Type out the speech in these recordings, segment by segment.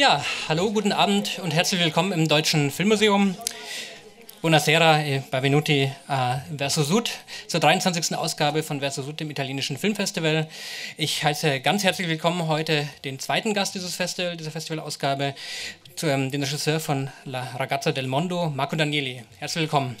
Ja, hallo, guten Abend und herzlich willkommen im Deutschen Filmmuseum. Buonasera e eh, benvenuti a eh, Verso Sud zur 23. Ausgabe von Verso Sud, dem italienischen Filmfestival. Ich heiße ganz herzlich willkommen heute den zweiten Gast dieses Festival, dieser Festivalausgabe, ähm, den Regisseur von La Ragazza del Mondo, Marco Danieli. Herzlich willkommen.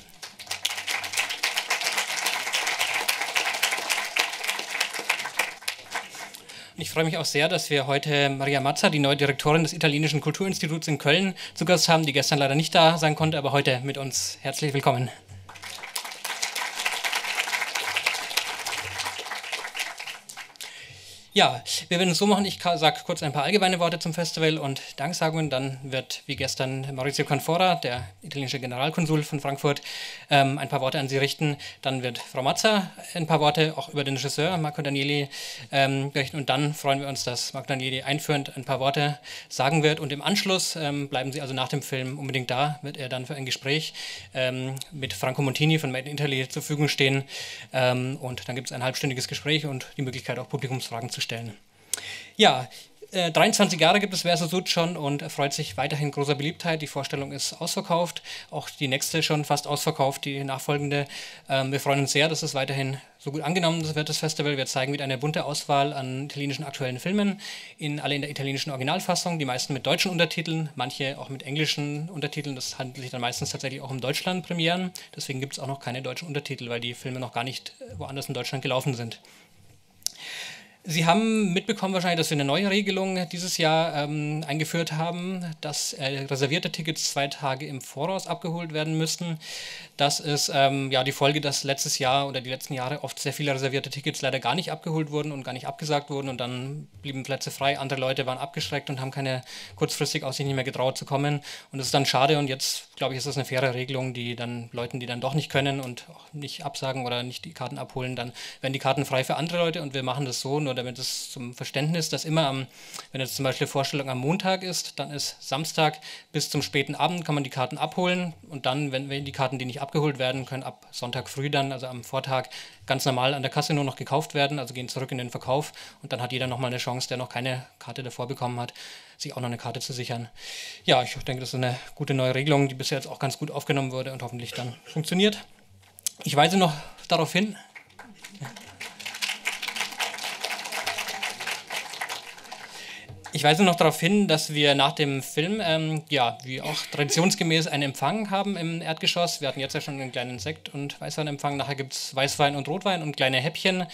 Ich freue mich auch sehr, dass wir heute Maria Mazza, die neue Direktorin des Italienischen Kulturinstituts in Köln, zu Gast haben, die gestern leider nicht da sein konnte, aber heute mit uns. Herzlich willkommen. Ja, wir werden es so machen. Ich sage kurz ein paar allgemeine Worte zum Festival und Danksagungen. Dann wird, wie gestern, Maurizio Canfora, der italienische Generalkonsul von Frankfurt, ähm, ein paar Worte an Sie richten. Dann wird Frau Mazza ein paar Worte auch über den Regisseur Marco Danieli ähm, berichten. Und dann freuen wir uns, dass Marco Danieli einführend ein paar Worte sagen wird. Und im Anschluss ähm, bleiben Sie also nach dem Film unbedingt da, wird er dann für ein Gespräch ähm, mit Franco Montini von Made in Italy zur Verfügung stehen. Ähm, und dann gibt es ein halbstündiges Gespräch und die Möglichkeit, auch Publikumsfragen zu darzustellen. Ja, 23 äh, Jahre gibt es Versa Sud schon und erfreut sich weiterhin großer Beliebtheit. Die Vorstellung ist ausverkauft, auch die nächste schon fast ausverkauft, die nachfolgende. Ähm, wir freuen uns sehr, dass es weiterhin so gut angenommen wird, das Festival. Wir zeigen mit einer bunte Auswahl an italienischen aktuellen Filmen, in, alle in der italienischen Originalfassung, die meisten mit deutschen Untertiteln, manche auch mit englischen Untertiteln. Das handelt sich dann meistens tatsächlich auch um Deutschland-Premieren. Deswegen gibt es auch noch keine deutschen Untertitel, weil die Filme noch gar nicht äh, woanders in Deutschland gelaufen sind. Sie haben mitbekommen wahrscheinlich, dass wir eine neue Regelung dieses Jahr ähm, eingeführt haben, dass äh, reservierte Tickets zwei Tage im Voraus abgeholt werden müssen. Das ist ähm, ja die Folge, dass letztes Jahr oder die letzten Jahre oft sehr viele reservierte Tickets leider gar nicht abgeholt wurden und gar nicht abgesagt wurden und dann blieben Plätze frei. Andere Leute waren abgeschreckt und haben keine kurzfristig aus sich nicht mehr getraut zu kommen. Und das ist dann schade und jetzt, glaube ich, ist das eine faire Regelung, die dann Leuten, die dann doch nicht können und auch nicht absagen oder nicht die Karten abholen, dann werden die Karten frei für andere Leute und wir machen das so, nur damit es zum Verständnis, dass immer am, wenn jetzt zum Beispiel die Vorstellung am Montag ist, dann ist Samstag bis zum späten Abend kann man die Karten abholen und dann, wenn, wenn die Karten, die nicht abgeholt werden, können ab Sonntag früh dann, also am Vortag, ganz normal an der Kasse nur noch gekauft werden, also gehen zurück in den Verkauf und dann hat jeder nochmal eine Chance, der noch keine Karte davor bekommen hat, sich auch noch eine Karte zu sichern. Ja, ich denke, das ist eine gute neue Regelung, die bisher jetzt auch ganz gut aufgenommen wurde und hoffentlich dann funktioniert. Ich weise noch darauf hin, Ich weise noch darauf hin, dass wir nach dem Film, ähm, ja, wie auch traditionsgemäß, einen Empfang haben im Erdgeschoss. Wir hatten jetzt ja schon einen kleinen Sekt- und Weißweinempfang. Nachher gibt es Weißwein und Rotwein und kleine Häppchen.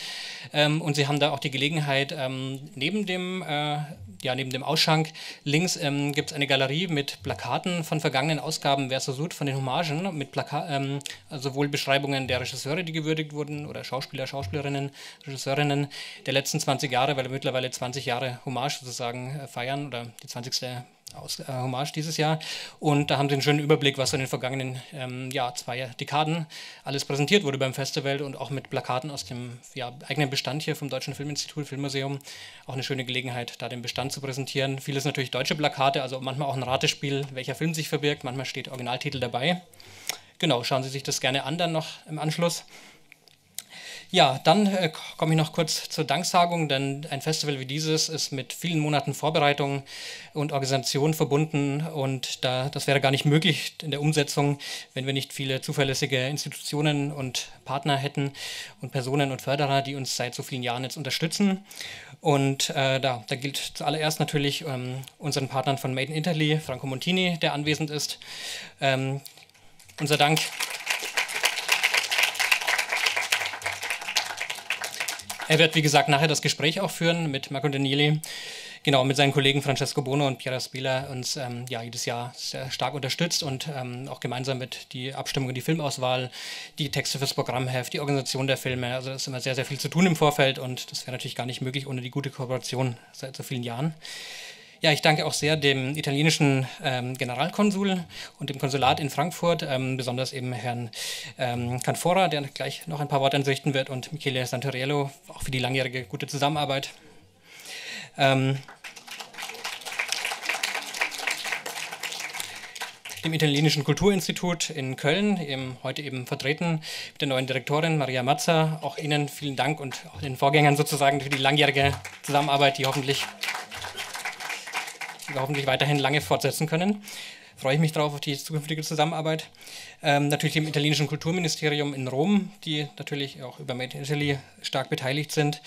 Ähm, und Sie haben da auch die Gelegenheit, ähm, neben dem äh, ja, neben dem Ausschank links ähm, gibt es eine Galerie mit Plakaten von vergangenen Ausgaben Verso Sud, von den Hommagen, ne, mit Plaka ähm, also sowohl Beschreibungen der Regisseure, die gewürdigt wurden, oder Schauspieler, Schauspielerinnen, Regisseurinnen der letzten 20 Jahre, weil wir mittlerweile 20 Jahre Hommage sozusagen äh, feiern oder die 20 aus äh, Hommage dieses Jahr. Und da haben Sie einen schönen Überblick, was in den vergangenen ähm, ja, zwei Dekaden alles präsentiert wurde beim Festival und auch mit Plakaten aus dem ja, eigenen Bestand hier vom Deutschen Filminstitut, Filmmuseum. Auch eine schöne Gelegenheit, da den Bestand zu präsentieren. Vieles natürlich deutsche Plakate, also manchmal auch ein Ratespiel, welcher Film sich verbirgt. Manchmal steht Originaltitel dabei. Genau, schauen Sie sich das gerne an dann noch im Anschluss. Ja, dann äh, komme ich noch kurz zur Danksagung, denn ein Festival wie dieses ist mit vielen Monaten Vorbereitung und Organisation verbunden und da, das wäre gar nicht möglich in der Umsetzung, wenn wir nicht viele zuverlässige Institutionen und Partner hätten und Personen und Förderer, die uns seit so vielen Jahren jetzt unterstützen. Und äh, da, da, gilt zuallererst natürlich ähm, unseren Partnern von Made in Italy, Franco Montini, der anwesend ist. Ähm, unser Dank. Er wird, wie gesagt, nachher das Gespräch auch führen mit Marco Danieli, genau, mit seinen Kollegen Francesco Bono und Piera Spieler uns ähm, ja, jedes Jahr sehr stark unterstützt und ähm, auch gemeinsam mit die Abstimmung und die Filmauswahl, die Texte fürs Programmheft, die Organisation der Filme. Also da ist immer sehr, sehr viel zu tun im Vorfeld und das wäre natürlich gar nicht möglich ohne die gute Kooperation seit so vielen Jahren. Ja, ich danke auch sehr dem italienischen ähm, Generalkonsul und dem Konsulat in Frankfurt, ähm, besonders eben Herrn ähm, Canfora, der gleich noch ein paar Worte anrichten wird, und Michele Santoriello, auch für die langjährige gute Zusammenarbeit. Ähm, dem Italienischen Kulturinstitut in Köln, eben heute eben vertreten mit der neuen Direktorin Maria Mazza. Auch Ihnen vielen Dank und auch den Vorgängern sozusagen für die langjährige Zusammenarbeit, die hoffentlich wir hoffentlich weiterhin lange fortsetzen können. Freue ich mich darauf, auf die zukünftige Zusammenarbeit. Ähm, natürlich dem italienischen Kulturministerium in Rom, die natürlich auch über Made in Italy stark beteiligt sind.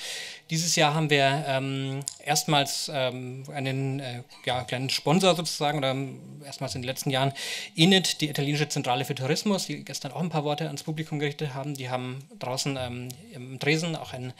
Dieses Jahr haben wir ähm, erstmals ähm, einen äh, ja, kleinen Sponsor sozusagen oder ähm, erstmals in den letzten Jahren Init, die italienische Zentrale für Tourismus, die gestern auch ein paar Worte ans Publikum gerichtet haben. Die haben draußen ähm, im Dresden auch ein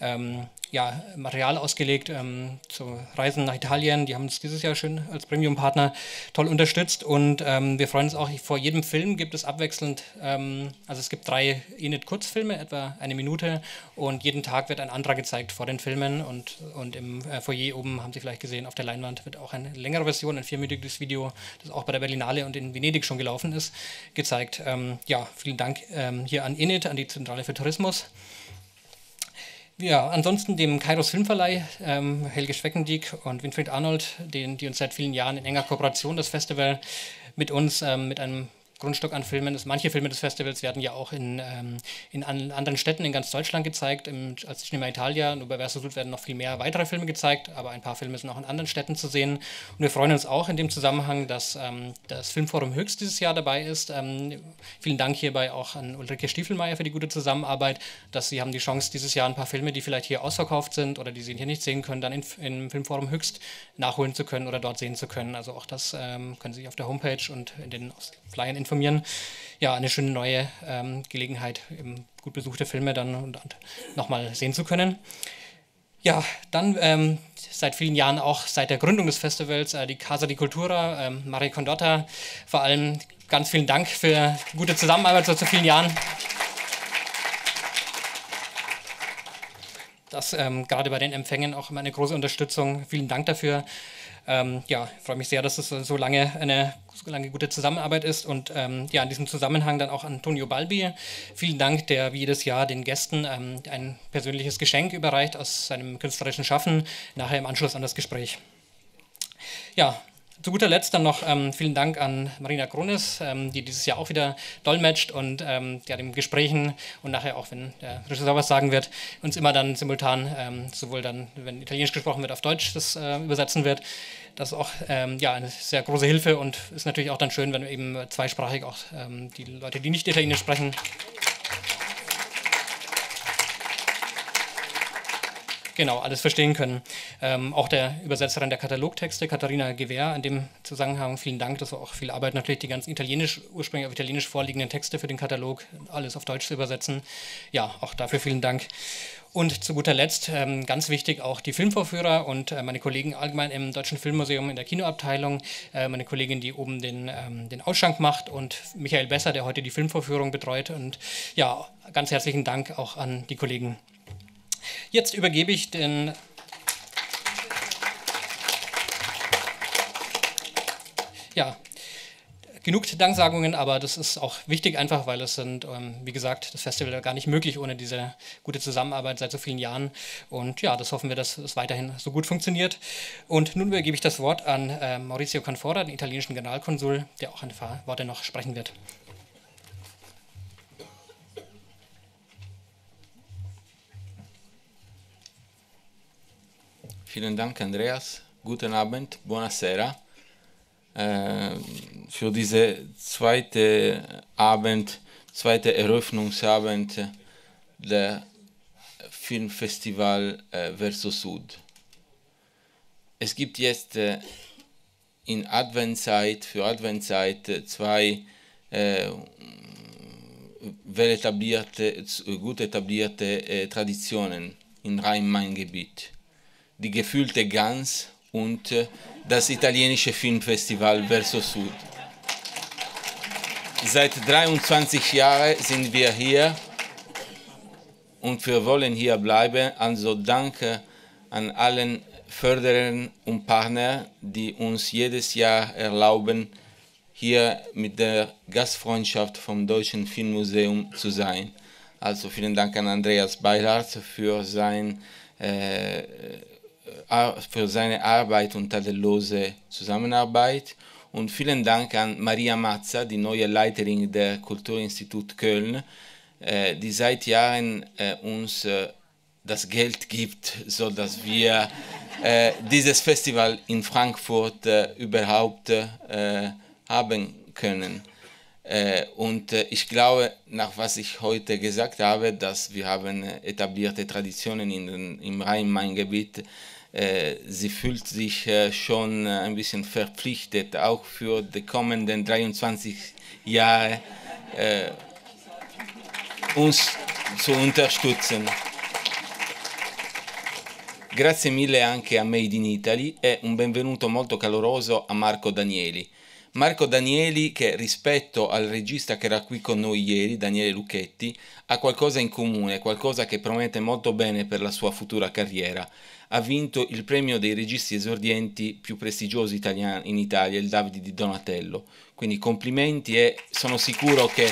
ähm, ja, Material ausgelegt ähm, zu Reisen nach Italien. Die haben uns dieses Jahr schön als Premium-Partner toll unterstützt und wir freuen uns auch, vor jedem Film gibt es abwechselnd, also es gibt drei Init-Kurzfilme, etwa eine Minute und jeden Tag wird ein anderer gezeigt direkt vor den Filmen und, und im äh, Foyer oben, haben Sie vielleicht gesehen, auf der Leinwand wird auch eine längere Version, ein vierminütiges Video, das auch bei der Berlinale und in Venedig schon gelaufen ist, gezeigt. Ähm, ja, vielen Dank ähm, hier an INIT, an die Zentrale für Tourismus. Ja, ansonsten dem Kairos Filmverleih, ähm, Helge Schweckendieck und Winfried Arnold, den, die uns seit vielen Jahren in enger Kooperation das Festival mit uns, ähm, mit einem Grundstück an Filmen ist. Manche Filme des Festivals werden ja auch in, ähm, in an anderen Städten in ganz Deutschland gezeigt. Im, als Cinema Italia, nur bei Verso Sud werden noch viel mehr weitere Filme gezeigt, aber ein paar Filme sind auch in anderen Städten zu sehen. Und wir freuen uns auch in dem Zusammenhang, dass ähm, das Filmforum Höchst dieses Jahr dabei ist. Ähm, vielen Dank hierbei auch an Ulrike Stiefelmeier für die gute Zusammenarbeit, dass Sie haben die Chance, dieses Jahr ein paar Filme, die vielleicht hier ausverkauft sind oder die Sie hier nicht sehen können, dann in, im Filmforum Höchst nachholen zu können oder dort sehen zu können. Also auch das ähm, können Sie auf der Homepage und in den Flyern Informationen informieren. Ja, eine schöne neue ähm, Gelegenheit, eben gut besuchte Filme dann und, und nochmal sehen zu können. Ja, dann ähm, seit vielen Jahren auch seit der Gründung des Festivals äh, die Casa di Cultura, ähm, Marie Condotta. Vor allem ganz vielen Dank für die gute Zusammenarbeit so zu vielen Jahren. Das ähm, gerade bei den Empfängen auch immer eine große Unterstützung. Vielen Dank dafür ähm, ja, freue mich sehr, dass es so lange eine so lange gute Zusammenarbeit ist und ähm, ja, in diesem Zusammenhang dann auch Antonio Balbi. Vielen Dank, der wie jedes Jahr den Gästen ähm, ein persönliches Geschenk überreicht aus seinem künstlerischen Schaffen, nachher im Anschluss an das Gespräch. Ja, zu guter Letzt dann noch ähm, vielen Dank an Marina Kronis, ähm, die dieses Jahr auch wieder dolmetscht und ähm, ja, den Gesprächen und nachher auch, wenn der Regisseur was sagen wird, uns immer dann simultan, ähm, sowohl dann, wenn Italienisch gesprochen wird, auf Deutsch das äh, übersetzen wird das ist auch ähm, ja, eine sehr große Hilfe und ist natürlich auch dann schön, wenn eben zweisprachig auch ähm, die Leute, die nicht Italienisch sprechen. Genau, alles verstehen können. Ähm, auch der Übersetzerin der Katalogtexte, Katharina Gewehr, in dem Zusammenhang vielen Dank. Das war auch viel Arbeit, natürlich die ganzen italienisch, ursprünglich auf italienisch vorliegenden Texte für den Katalog, alles auf Deutsch zu übersetzen. Ja, auch dafür vielen Dank. Und zu guter Letzt, ähm, ganz wichtig, auch die Filmvorführer und äh, meine Kollegen allgemein im Deutschen Filmmuseum in der Kinoabteilung, äh, meine Kollegin, die oben den, ähm, den Ausschank macht und Michael Besser, der heute die Filmvorführung betreut. Und ja, ganz herzlichen Dank auch an die Kollegen. Jetzt übergebe ich den ja, genug Danksagungen, aber das ist auch wichtig einfach, weil es sind, ähm, wie gesagt, das Festival gar nicht möglich ohne diese gute Zusammenarbeit seit so vielen Jahren. Und ja, das hoffen wir, dass es weiterhin so gut funktioniert. Und nun übergebe ich das Wort an äh, Maurizio Canfora, den italienischen Generalkonsul, der auch ein paar Worte noch sprechen wird. Vielen Dank, Andreas. Guten Abend, buonasera. Äh, für diese zweite Abend, zweite Eröffnungsabend der Filmfestival äh, Versus Sud. Es gibt jetzt äh, in Adventzeit, für Adventzeit äh, zwei äh, well etablierte, äh, gut etablierte äh, Traditionen im Rhein-Main-Gebiet. Die gefühlte Gans und das italienische Filmfestival Verso Sud. Seit 23 Jahren sind wir hier und wir wollen hier bleiben. Also danke an allen Förderern und Partner, die uns jedes Jahr erlauben, hier mit der Gastfreundschaft vom Deutschen Filmmuseum zu sein. Also vielen Dank an Andreas Beilhardt für sein äh, äh, für seine Arbeit und tadellose Zusammenarbeit. Und vielen Dank an Maria Mazza, die neue Leiterin der Kulturinstitut Köln, äh, die seit Jahren äh, uns das Geld gibt, sodass wir dieses Festival in Frankfurt überhaupt haben können. und ich glaube, nach was ich heute gesagt habe, dass wir haben etablierte Traditionen in den, im Rhein-Main-Gebiet haben, äh, sie fühlt sich äh, schon äh, ein bisschen verpflichtet, auch für die kommenden 23 Jahre uns zu unterstützen. Grazie mille anche a Made in Italy e un benvenuto molto caloroso a Marco Danieli. Marco Danieli che rispetto al regista che era qui con noi ieri, Daniele Lucchetti, ha qualcosa in comune, qualcosa che promette molto bene per la sua futura carriera. Ha vinto il premio dei registi esordienti più prestigiosi italiani, in Italia, il Davide di Donatello. Quindi complimenti e sono sicuro che...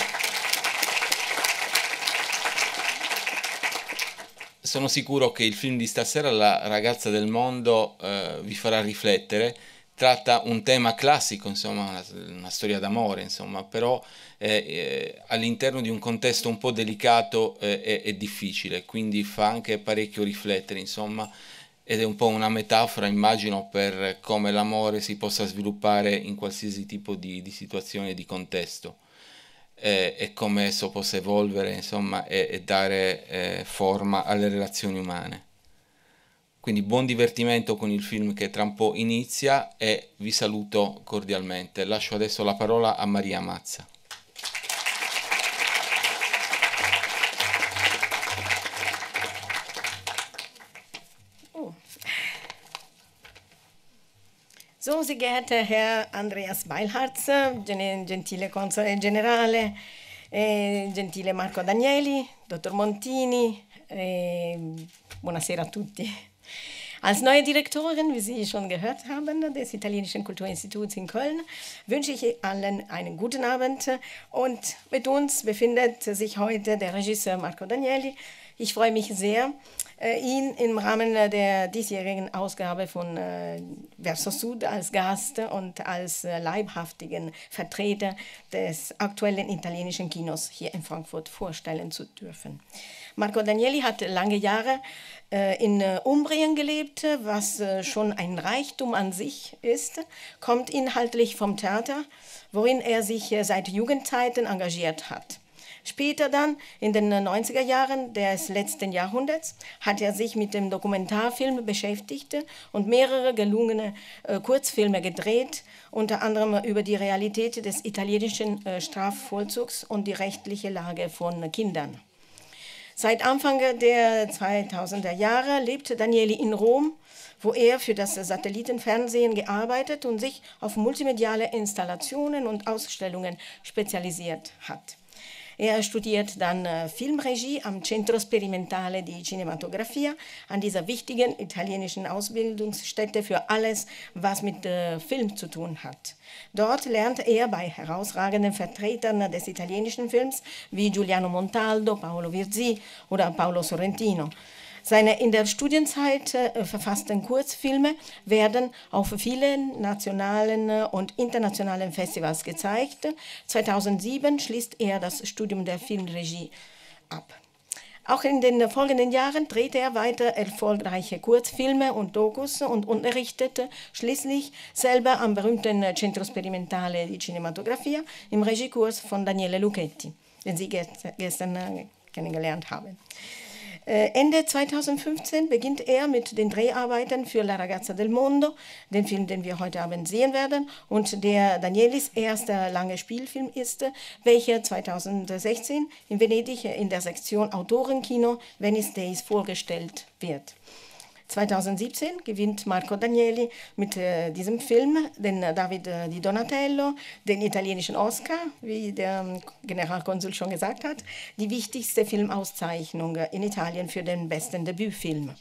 Sono sicuro che il film di stasera, La ragazza del mondo, eh, vi farà riflettere tratta un tema classico, insomma, una, una storia d'amore, insomma, però eh, eh all'interno di un contesto un po' delicato e eh, difficile, quindi fa anche parecchio riflettere, insomma, ed è un po' una metafora, immagino, per come l'amore si possa sviluppare in qualsiasi tipo di, di situazione, di contesto, eh, e come esso possa evolvere, insomma, e, e dare eh, forma alle relazioni umane. Quindi buon divertimento con il film che tra un po' inizia e vi saluto cordialmente. Lascio adesso la parola a Maria Mazza. Oh. So, sehr geehrter Herr Andreas Beilharz, gentile Console Generale, eh, gentile Marco Danieli, Dottor Montini, eh, buonasera a tutti. Als neue Direktorin, wie Sie schon gehört haben, des Italienischen Kulturinstituts in Köln wünsche ich allen einen guten Abend. Und mit uns befindet sich heute der Regisseur Marco Danieli. Ich freue mich sehr, äh, ihn im Rahmen der diesjährigen Ausgabe von äh, Verso Sud als Gast und als äh, leibhaftigen Vertreter des aktuellen italienischen Kinos hier in Frankfurt vorstellen zu dürfen. Marco Danieli hat lange Jahre äh, in äh, Umbrien gelebt, was äh, schon ein Reichtum an sich ist, kommt inhaltlich vom Theater, worin er sich seit Jugendzeiten engagiert hat. Später dann, in den 90er Jahren des letzten Jahrhunderts, hat er sich mit dem Dokumentarfilm beschäftigt und mehrere gelungene Kurzfilme gedreht, unter anderem über die Realität des italienischen Strafvollzugs und die rechtliche Lage von Kindern. Seit Anfang der 2000er Jahre lebte Danieli in Rom, wo er für das Satellitenfernsehen gearbeitet und sich auf multimediale Installationen und Ausstellungen spezialisiert hat. Er studiert dann eh, Filmregie am Centro Sperimentale di Cinematografia, an dieser wichtigen italienischen Ausbildungsstätte für alles, was mit eh, Film zu tun hat. Dort lernt er bei herausragenden Vertretern des italienischen Films wie Giuliano Montaldo, Paolo Virzi oder Paolo Sorrentino seine in der Studienzeit äh, verfassten Kurzfilme werden auf vielen nationalen äh, und internationalen Festivals gezeigt. 2007 schließt er das Studium der Filmregie ab. Auch in den folgenden Jahren drehte er weiter erfolgreiche Kurzfilme und Dokus und unterrichtete schließlich selber am berühmten Centro Sperimentale di Cinematografia im Regiekurs von Daniele Lucchetti, den Sie gestern äh, kennengelernt haben. Äh, Ende 2015 beginnt er mit den Dreharbeiten für La Ragazza del Mondo, den Film, den wir heute Abend sehen werden, und der Danielis erster lange Spielfilm ist, welcher 2016 in Venedig in der Sektion Autorenkino Venice Days vorgestellt wird. 2017 gewinnt Marco Danieli mit äh, diesem Film den äh, David äh, Di Donatello, den italienischen Oscar, wie der ähm, Generalkonsul schon gesagt hat, die wichtigste Filmauszeichnung äh, in Italien für den besten Debütfilm.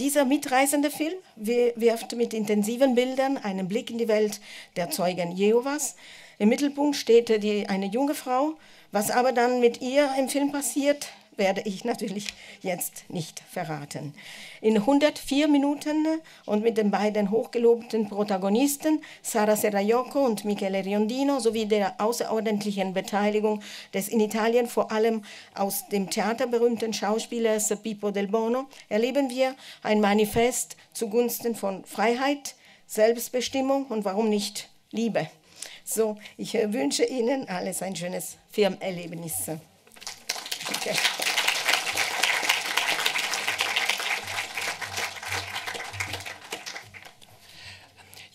Dieser mitreißende Film wirft mit intensiven Bildern einen Blick in die Welt der Zeugen Jehovas. Im Mittelpunkt steht äh, die, eine junge Frau. Was aber dann mit ihr im Film passiert, werde ich natürlich jetzt nicht verraten. In 104 Minuten und mit den beiden hochgelobten Protagonisten Sara Serraiocco und Michele Riondino sowie der außerordentlichen Beteiligung des in Italien vor allem aus dem Theater berühmten Schauspielers Pippo del Bono erleben wir ein Manifest zugunsten von Freiheit, Selbstbestimmung und warum nicht Liebe. So, ich äh, wünsche Ihnen alles ein schönes Firmenerlebnis. Okay.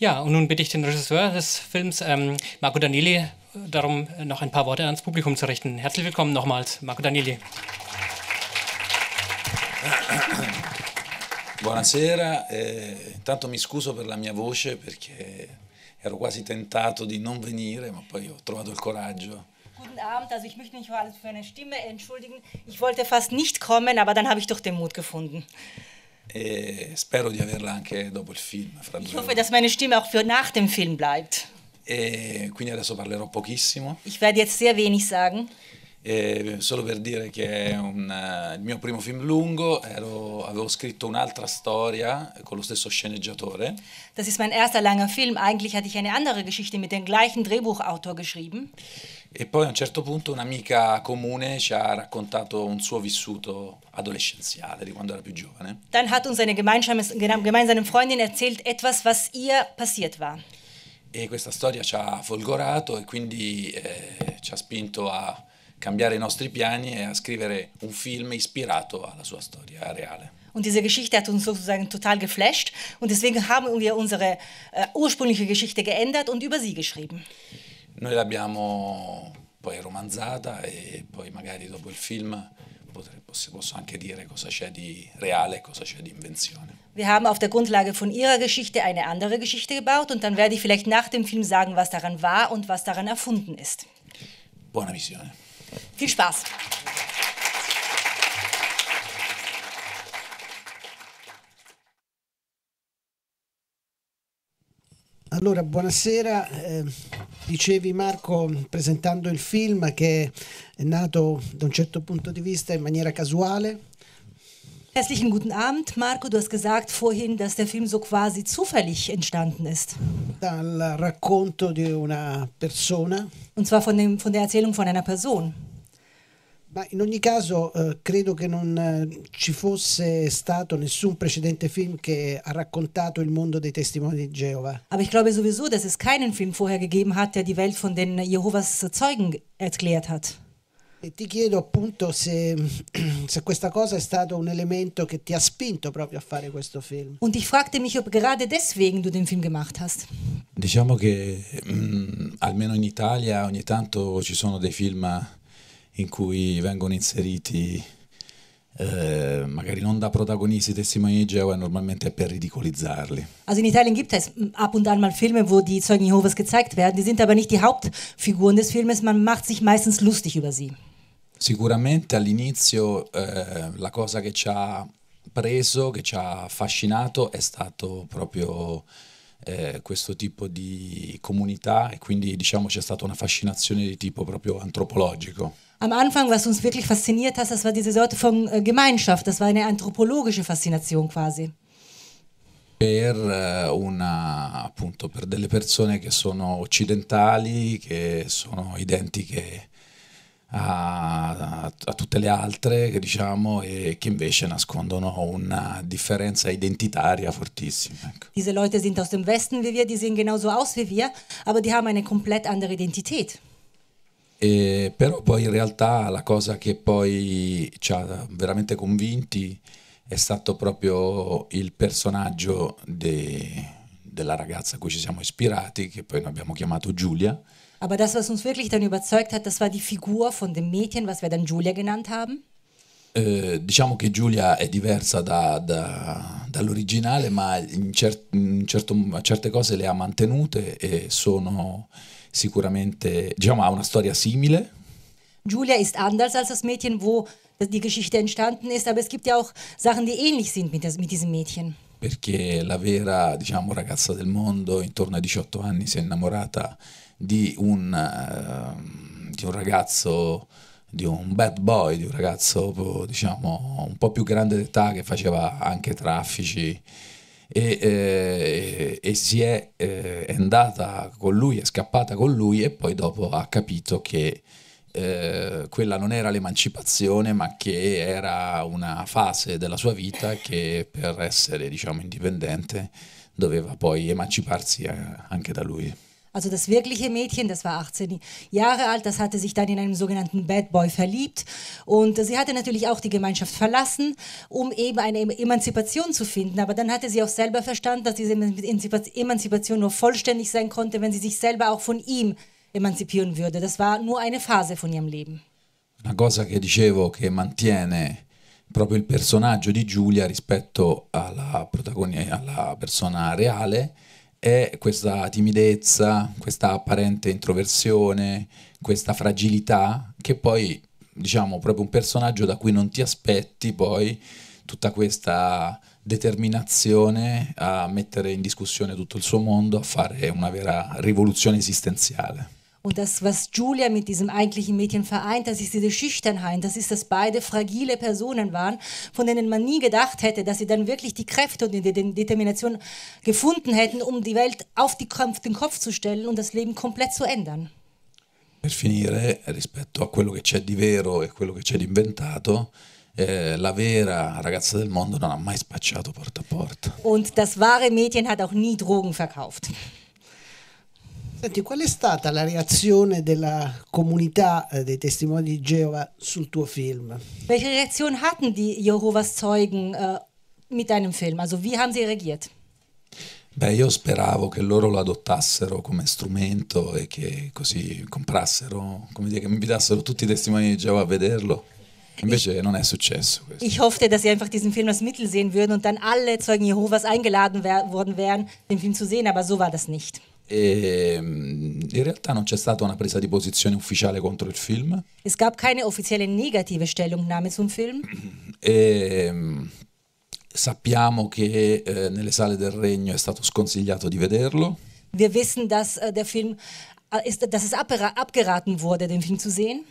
Ja, und nun bitte ich den Regisseur des Films, ähm, Marco Danieli, darum, noch ein paar Worte ans Publikum zu richten. Herzlich willkommen nochmals, Marco Danieli. Buonasera, eh, intanto mi scuso per la mia voce perché ero quasi tentato di non venire, ma poi ho trovato il coraggio. Guten Abend, also ich möchte mich für meine Stimme entschuldigen. Ich wollte fast nicht kommen, aber dann habe ich doch den Mut gefunden e spero di averla anche dopo il film. ich hoffe, dass meine Stimme auch für nach dem Film bleibt. E quindi adesso parlerò pochissimo. Ich werde jetzt sehr wenig sagen. E solo per dire che è un, il mio primo film lungo, ero, avevo scritto un'altra storia con lo stesso sceneggiatore. Das ist mein erster langer Film. Eigentlich hatte ich eine andere Geschichte mit dem gleichen Drehbuchautor geschrieben. E poi a un certo punto un'amica comune ci ha raccontato un suo vissuto adolescenziale di quando era più giovane. Dann hat uns eine gemeinsame Freundin erzählt etwas, was ihr passiert war. E questa storia ci ha folgorato e quindi eh, ci ha spinto a cambiare i nostri piani e a scrivere un film ispirato alla sua storia reale. Und diese Geschichte hat uns sozusagen total geflasht. Und deswegen haben wir unsere äh, ursprüngliche Geschichte geändert und über sie geschrieben. Noi l'abbiamo poi romanzata e poi magari dopo il film posso anche dire cosa c'è di reale, e cosa c'è di invenzione. Wir haben auf der Grundlage von Ihrer Geschichte eine andere Geschichte gebaut und dann werde ich vielleicht nach dem Film sagen, was daran war und was daran erfunden ist. Buona visione. Viel Spaß. Allora, buonasera. Eh, dicevi Marco, presentando il film, che è nato da un certo punto di vista in maniera casuale. Herzlichen guten Abend, Marco. Du hast gesagt vorhin, dass der Film so quasi zufällig entstanden ist. Dal racconto di una persona. Und zwar von, dem, von der Erzählung von einer Person. Ma in ogni caso eh, credo che non eh, ci fosse stato nessun precedente Film che ha raccontato il mondo dei testimoni di Geova. Ma ich glaube sowieso, dass es keinen Film vorher gegeben hat, der die Welt von den Jehovas Zeugen erklärt hat. E ti chiedo appunto se, se, questa cosa è stato un elemento che ti ha spinto proprio a fare questo film. Und ich fragte mich, ob gerade deswegen du den Film gemacht hast. Diciamo che mh, mm, almeno in Italia ogni tanto ci sono dei film in cui vengono inseriti Eh, magari non da protagonisti testimoni di Geova, eh, normalmente per ridicolizzarli. Also in Italien gibt es mm, ab und an mal Filme, wo die Zeugen Jehovas gezeigt werden, die sind aber nicht die Hauptfiguren des Filmes, man macht sich meistens lustig über sie. Sicuramente all'inizio eh, la cosa che ci ha preso, che ci ha affascinato è stato proprio eh, questo tipo di comunità e quindi diciamo c'è stata una fascinazione di tipo proprio antropologico. am Anfang, was uns wirklich fasziniert hat, das war diese Sorte von äh, Gemeinschaft, das war eine anthropologische Faszination quasi. Per, äh, una, appunto, per delle persone che sono occidentali, che sono identiche a, a, tutte le altre, diciamo, e che invece nascondono una differenza identitaria fortissima. Ecco. Diese Leute sind aus dem Westen wie wir, die sehen genauso aus wie wir, aber die haben eine komplett andere Identität. E, però poi in realtà la cosa che poi ci ha veramente convinti è stato proprio il personaggio de, della ragazza a cui ci siamo ispirati, che poi noi abbiamo chiamato Giulia. Aber das, was uns wirklich dann überzeugt hat, das war die Figur von dem Mädchen, was wir dann Giulia genannt haben. Eh, diciamo che Giulia è diversa da, da, dall'originale, ma in, cer in certo, certe cose le ha mantenute e sono sicuramente diciamo, ha una storia simile. Giulia è anders als das Mädchen, wo die Geschichte entstanden ist, aber es gibt ja auch Sachen, die ähnlich sind mit, das, mit diesem Mädchen. Perché la vera diciamo, ragazza del mondo intorno ai 18 anni si è innamorata di un, uh, di un ragazzo di un bad boy, di un ragazzo diciamo un po' più grande d'età che faceva anche traffici e, eh, e si è, eh, è, andata con lui, è scappata con lui e poi dopo ha capito che eh, quella non era l'emancipazione ma che era una fase della sua vita che per essere diciamo indipendente doveva poi emanciparsi eh, anche da lui. Also das wirkliche Mädchen, das war 18 Jahre alt, das hatte sich dann in einen sogenannten Bad Boy verliebt. Und sie hatte natürlich auch die Gemeinschaft verlassen, um eben eine Emanzipation zu finden. Aber dann hatte sie auch selber verstanden, dass diese Emanzipation nur vollständig sein konnte, wenn sie sich selber auch von ihm emanzipieren würde. Das war nur eine Phase von ihrem Leben. Una cosa che dicevo che mantiene proprio il personaggio di Giulia rispetto alla, alla persona reale è questa timidezza, questa apparente introversione, questa fragilità che poi, diciamo, proprio un personaggio da cui non ti aspetti poi tutta questa determinazione a mettere in discussione tutto il suo mondo, a fare una vera rivoluzione esistenziale. Und das, was Julia mit diesem eigentlichen Mädchen vereint, das ist diese Schüchternheit, das ist, dass beide fragile Personen waren, von denen man nie gedacht hätte, dass sie dann wirklich die Kräfte und die Determination gefunden hätten, um die Welt auf, die, auf den Kopf zu stellen und das Leben komplett zu ändern. Per finire, rispetto a quello che c'è di vero e quello che c'è di inventato, Eh, la vera ragazza del mondo non ha mai spacciato porta a porta. Und das wahre Mädchen hat auch nie Drogen verkauft. Senti, qual è stata la reazione della comunità eh, dei testimoni di Geova sul tuo film? Welche Reaktion hatten die Jehovas Zeugen äh, mit deinem Film? Also wie haben sie reagiert? Beh, io speravo che loro lo adottassero come strumento e che così comprassero, come dire, che mi invitassero tutti i testimoni di Geova a vederlo. Invece ich, non è successo questo. Ich hoffte, dass sie einfach diesen Film als Mittel sehen würden und dann alle Zeugen Jehovas eingeladen wär, worden wären, den Film zu sehen, aber so war das nicht. E ehm, in realtà non c'è stata una presa di posizione ufficiale contro il film. Es gab keine offizielle negative Stellungnahme zum Film. E ehm, sappiamo che eh, nelle sale del regno è stato sconsigliato di vederlo. Wir wissen, dass äh, der Film äh, ist, dass es abgeraten wurde, den Film zu sehen.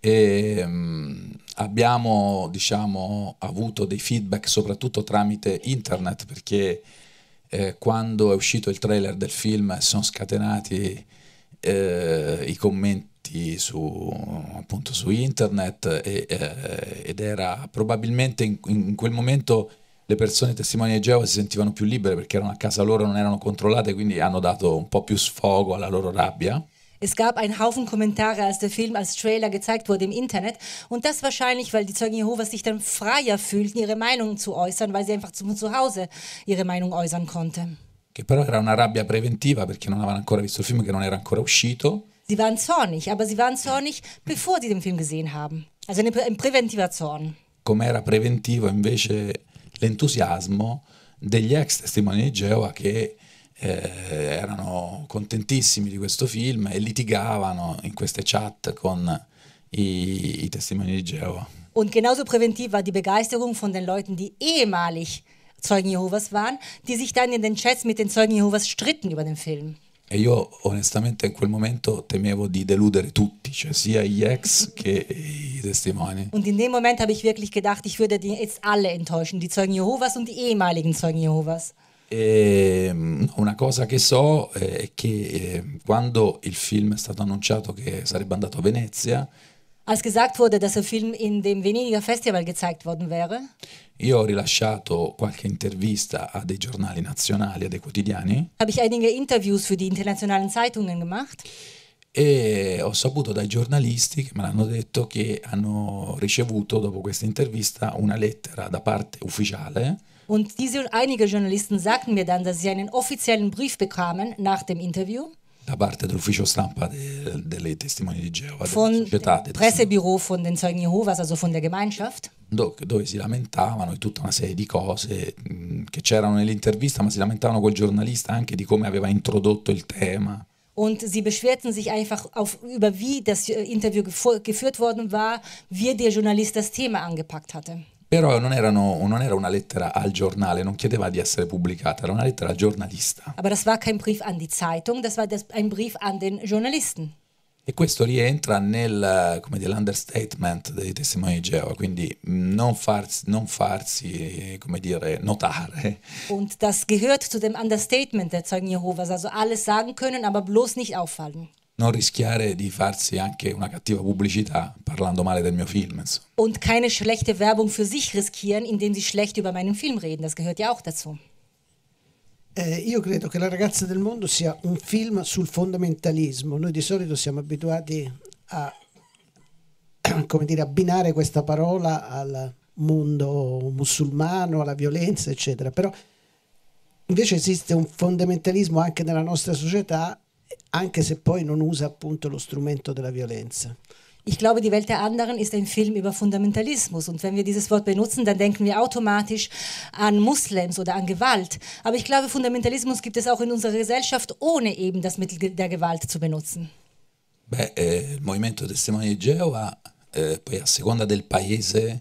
E, ehm, abbiamo, diciamo, avuto dei feedback soprattutto tramite internet perché eh, quando è uscito il trailer del film sono scatenati eh, i commenti su, appunto, su internet e, eh, ed era probabilmente in, in, quel momento le persone testimoni di Geova si sentivano più libere perché erano a casa loro, non erano controllate, quindi hanno dato un po' più sfogo alla loro rabbia. Es gab einen Haufen Kommentare, als der Film als Trailer gezeigt wurde im Internet. Und das wahrscheinlich, weil die Zeugen Jehovas sich dann freier fühlten, ihre Meinung zu äußern, weil sie einfach zu, zu Hause ihre Meinung äußern konnten. Che però era una rabbia preventiva perché non avevano ancora visto il film, che non era ancora uscito. Sie waren zornig, aber sie waren zornig, bevor sie den Film gesehen haben. Also ein präventiver Zorn. Com'era preventivo invece l'entusiasmo degli ex testimoni di Geova che eh, erano contentissimi di questo film e litigavano in queste chat con i, i testimoni di Geova. Und genauso präventiv war die Begeisterung von den Leuten, die ehemalig Zeugen Jehovas waren, die sich dann in den Chats mit den Zeugen Jehovas stritten über den Film. E io onestamente in quel momento temevo di deludere tutti, cioè sia gli ex che i testimoni. Und in dem Moment habe ich wirklich gedacht, ich würde die jetzt alle enttäuschen, die Zeugen Jehovas und die ehemaligen Zeugen Jehovas. E ehm, una cosa che so eh, è che eh, quando il film è stato annunciato che sarebbe andato a Venezia, Als gesagt wurde, dass der Film in dem Venediger Festival gezeigt worden wäre, io ho rilasciato qualche intervista a dei giornali nazionali, a dei quotidiani. habe ich einige Interviews für die internationalen Zeitungen gemacht. E ho saputo dai giornalisti che me l'hanno detto che hanno ricevuto dopo questa intervista una lettera da parte ufficiale. Und diese und einige Journalisten sagten mir dann, dass sie einen offiziellen Brief bekamen nach dem Interview. Da parte dell'ufficio stampa delle testimoni di Geova, von del Pressebüro von den Zeugen Jehovas, also von der Gemeinschaft. Dove, dove si lamentavano di tutta una serie di cose mm, che c'erano nell'intervista, ma si lamentavano col giornalista anche di come aveva introdotto il tema. Und sie beschwerten sich einfach auf, über wie das äh, Interview geführt worden war, wie der Journalist das Thema angepackt hatte però non, erano, non, era una lettera al giornale, non chiedeva di essere pubblicata, era una lettera al giornalista. Aber das war kein Brief an die Zeitung, das war das, ein Brief an den Journalisten. E questo rientra nell'understatement dei testimoni di Geova, quindi mm, non, farsi, non farsi dire, notare. Und das gehört zu dem Understatement der Zeugen Jehovas, also alles sagen können, aber bloß nicht auffallen. non rischiare di farsi anche una cattiva pubblicità parlando male del mio film. Insomma. Und keine schlechte Werbung für sich riskieren, indem sie schlecht über meinen Film reden, das gehört ja auch dazu. Eh, io credo che La ragazza del mondo sia un film sul fondamentalismo. Noi di solito siamo abituati a come dire, abbinare questa parola al mondo musulmano, alla violenza, eccetera. Però invece esiste un fondamentalismo anche nella nostra società anche se poi non usa appunto lo strumento della violenza. Ich glaube, die Welt der anderen ist ein Film über Fundamentalismus. Und wenn wir dieses Wort benutzen, dann denken wir automatisch an Muslims oder an Gewalt. Aber ich glaube, Fundamentalismus gibt es auch in unserer Gesellschaft, ohne eben das Mittel der Gewalt zu benutzen. Beh, eh, il Movimento Testimoni di Geova, eh, poi a seconda del paese,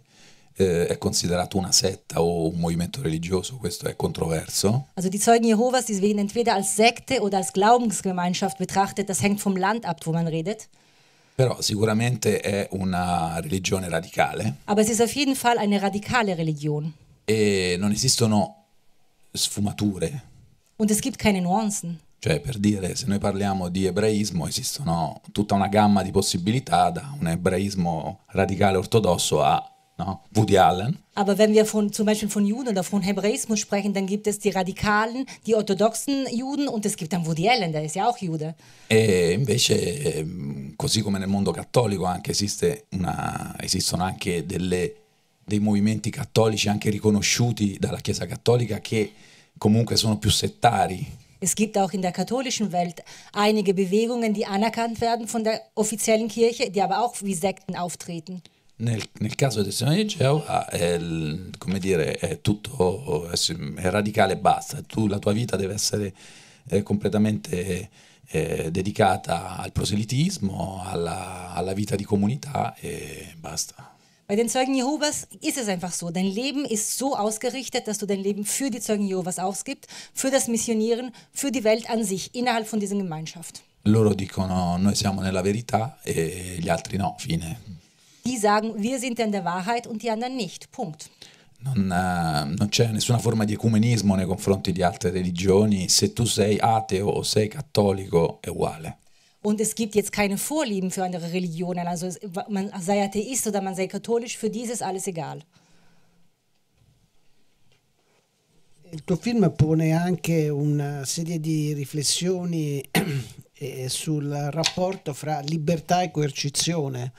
äh, è considerato una Setta o un movimento religioso, questo è controverso. Also die Zeugen Jehovas, die werden entweder als Sekte oder als Glaubensgemeinschaft betrachtet, das hängt vom Land ab, wo man redet. Però sicuramente è una religione radicale. Aber es ist auf jeden Fall eine radikale Religion. E non esistono sfumature. Und es gibt keine Nuancen. Cioè, per dire, se noi parliamo di ebraismo, esistono tutta una gamma di possibilità da un ebraismo radicale ortodosso a na, Woody Allen. Aber wenn wir von, zum Beispiel von Juden oder von Hebräismus sprechen, dann gibt es die Radikalen, die orthodoxen Juden und es gibt dann Woody Allen, der ist ja auch Jude. E invece, ehm, così come nel mondo cattolico, anche esiste una, esistono anche delle, dei movimenti cattolici anche riconosciuti dalla Chiesa Cattolica che comunque sono più settari. Es gibt auch in der katholischen Welt einige Bewegungen, die anerkannt werden von der offiziellen Kirche, die aber auch wie Sekten auftreten. Nel, nel, caso del testimone di Geova ah, è, come dire, è tutto è radicale e basta, tu, la tua vita deve essere eh, completamente eh, dedicata al proselitismo, alla, alla vita di comunità e basta. Bei den Zeugen Jehovas ist es einfach so. Dein Leben ist so ausgerichtet, dass du dein Leben für die Zeugen Jehovas ausgibst, für das Missionieren, für die Welt an sich, innerhalb von dieser Gemeinschaft. Loro dicono, noi siamo nella verità e gli altri no, fine. die sagen, wir sind in der Wahrheit und die anderen nicht. Punkt. Non, eh, non, c'è nessuna forma di ecumenismo nei confronti di altre religioni. Se tu sei ateo o sei cattolico è uguale. Und es gibt jetzt keine Vorlieben für andere Religionen. Also man sei Atheist oder man sei katholisch, für dieses alles egal. Il tuo film pone anche una serie di riflessioni eh, sul rapporto fra libertà e coercizione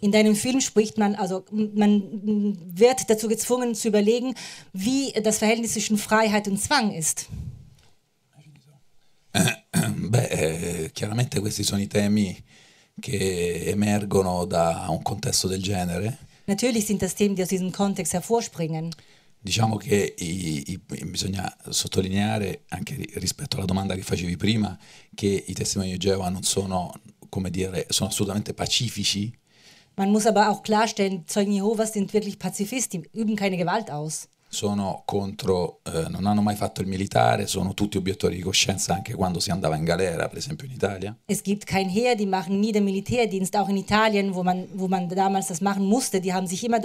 in deinem Film spricht man, also man wird dazu gezwungen zu überlegen, wie das Verhältnis zwischen Freiheit und Zwang ist. Beh, eh, chiaramente questi sono i temi che emergono da un contesto del genere. Natürlich sind das Themen, die aus diesem Kontext hervorspringen. Diciamo che i, i, bisogna sottolineare, anche rispetto alla domanda che facevi prima, che i testimoni di Geova non sono, come dire, sono assolutamente pacifici man muss aber auch klarstellen, Zeugen Jehovas sind wirklich Pazifisten, die üben keine Gewalt aus. Sono contro, eh, non hanno mai fatto il militare, sono tutti obiettori di coscienza anche quando si andava in galera, per esempio in Italia. Es gibt kein Heer, die machen nie den Militärdienst, auch in Italien, wo man, wo man damals das machen musste, die haben sich immer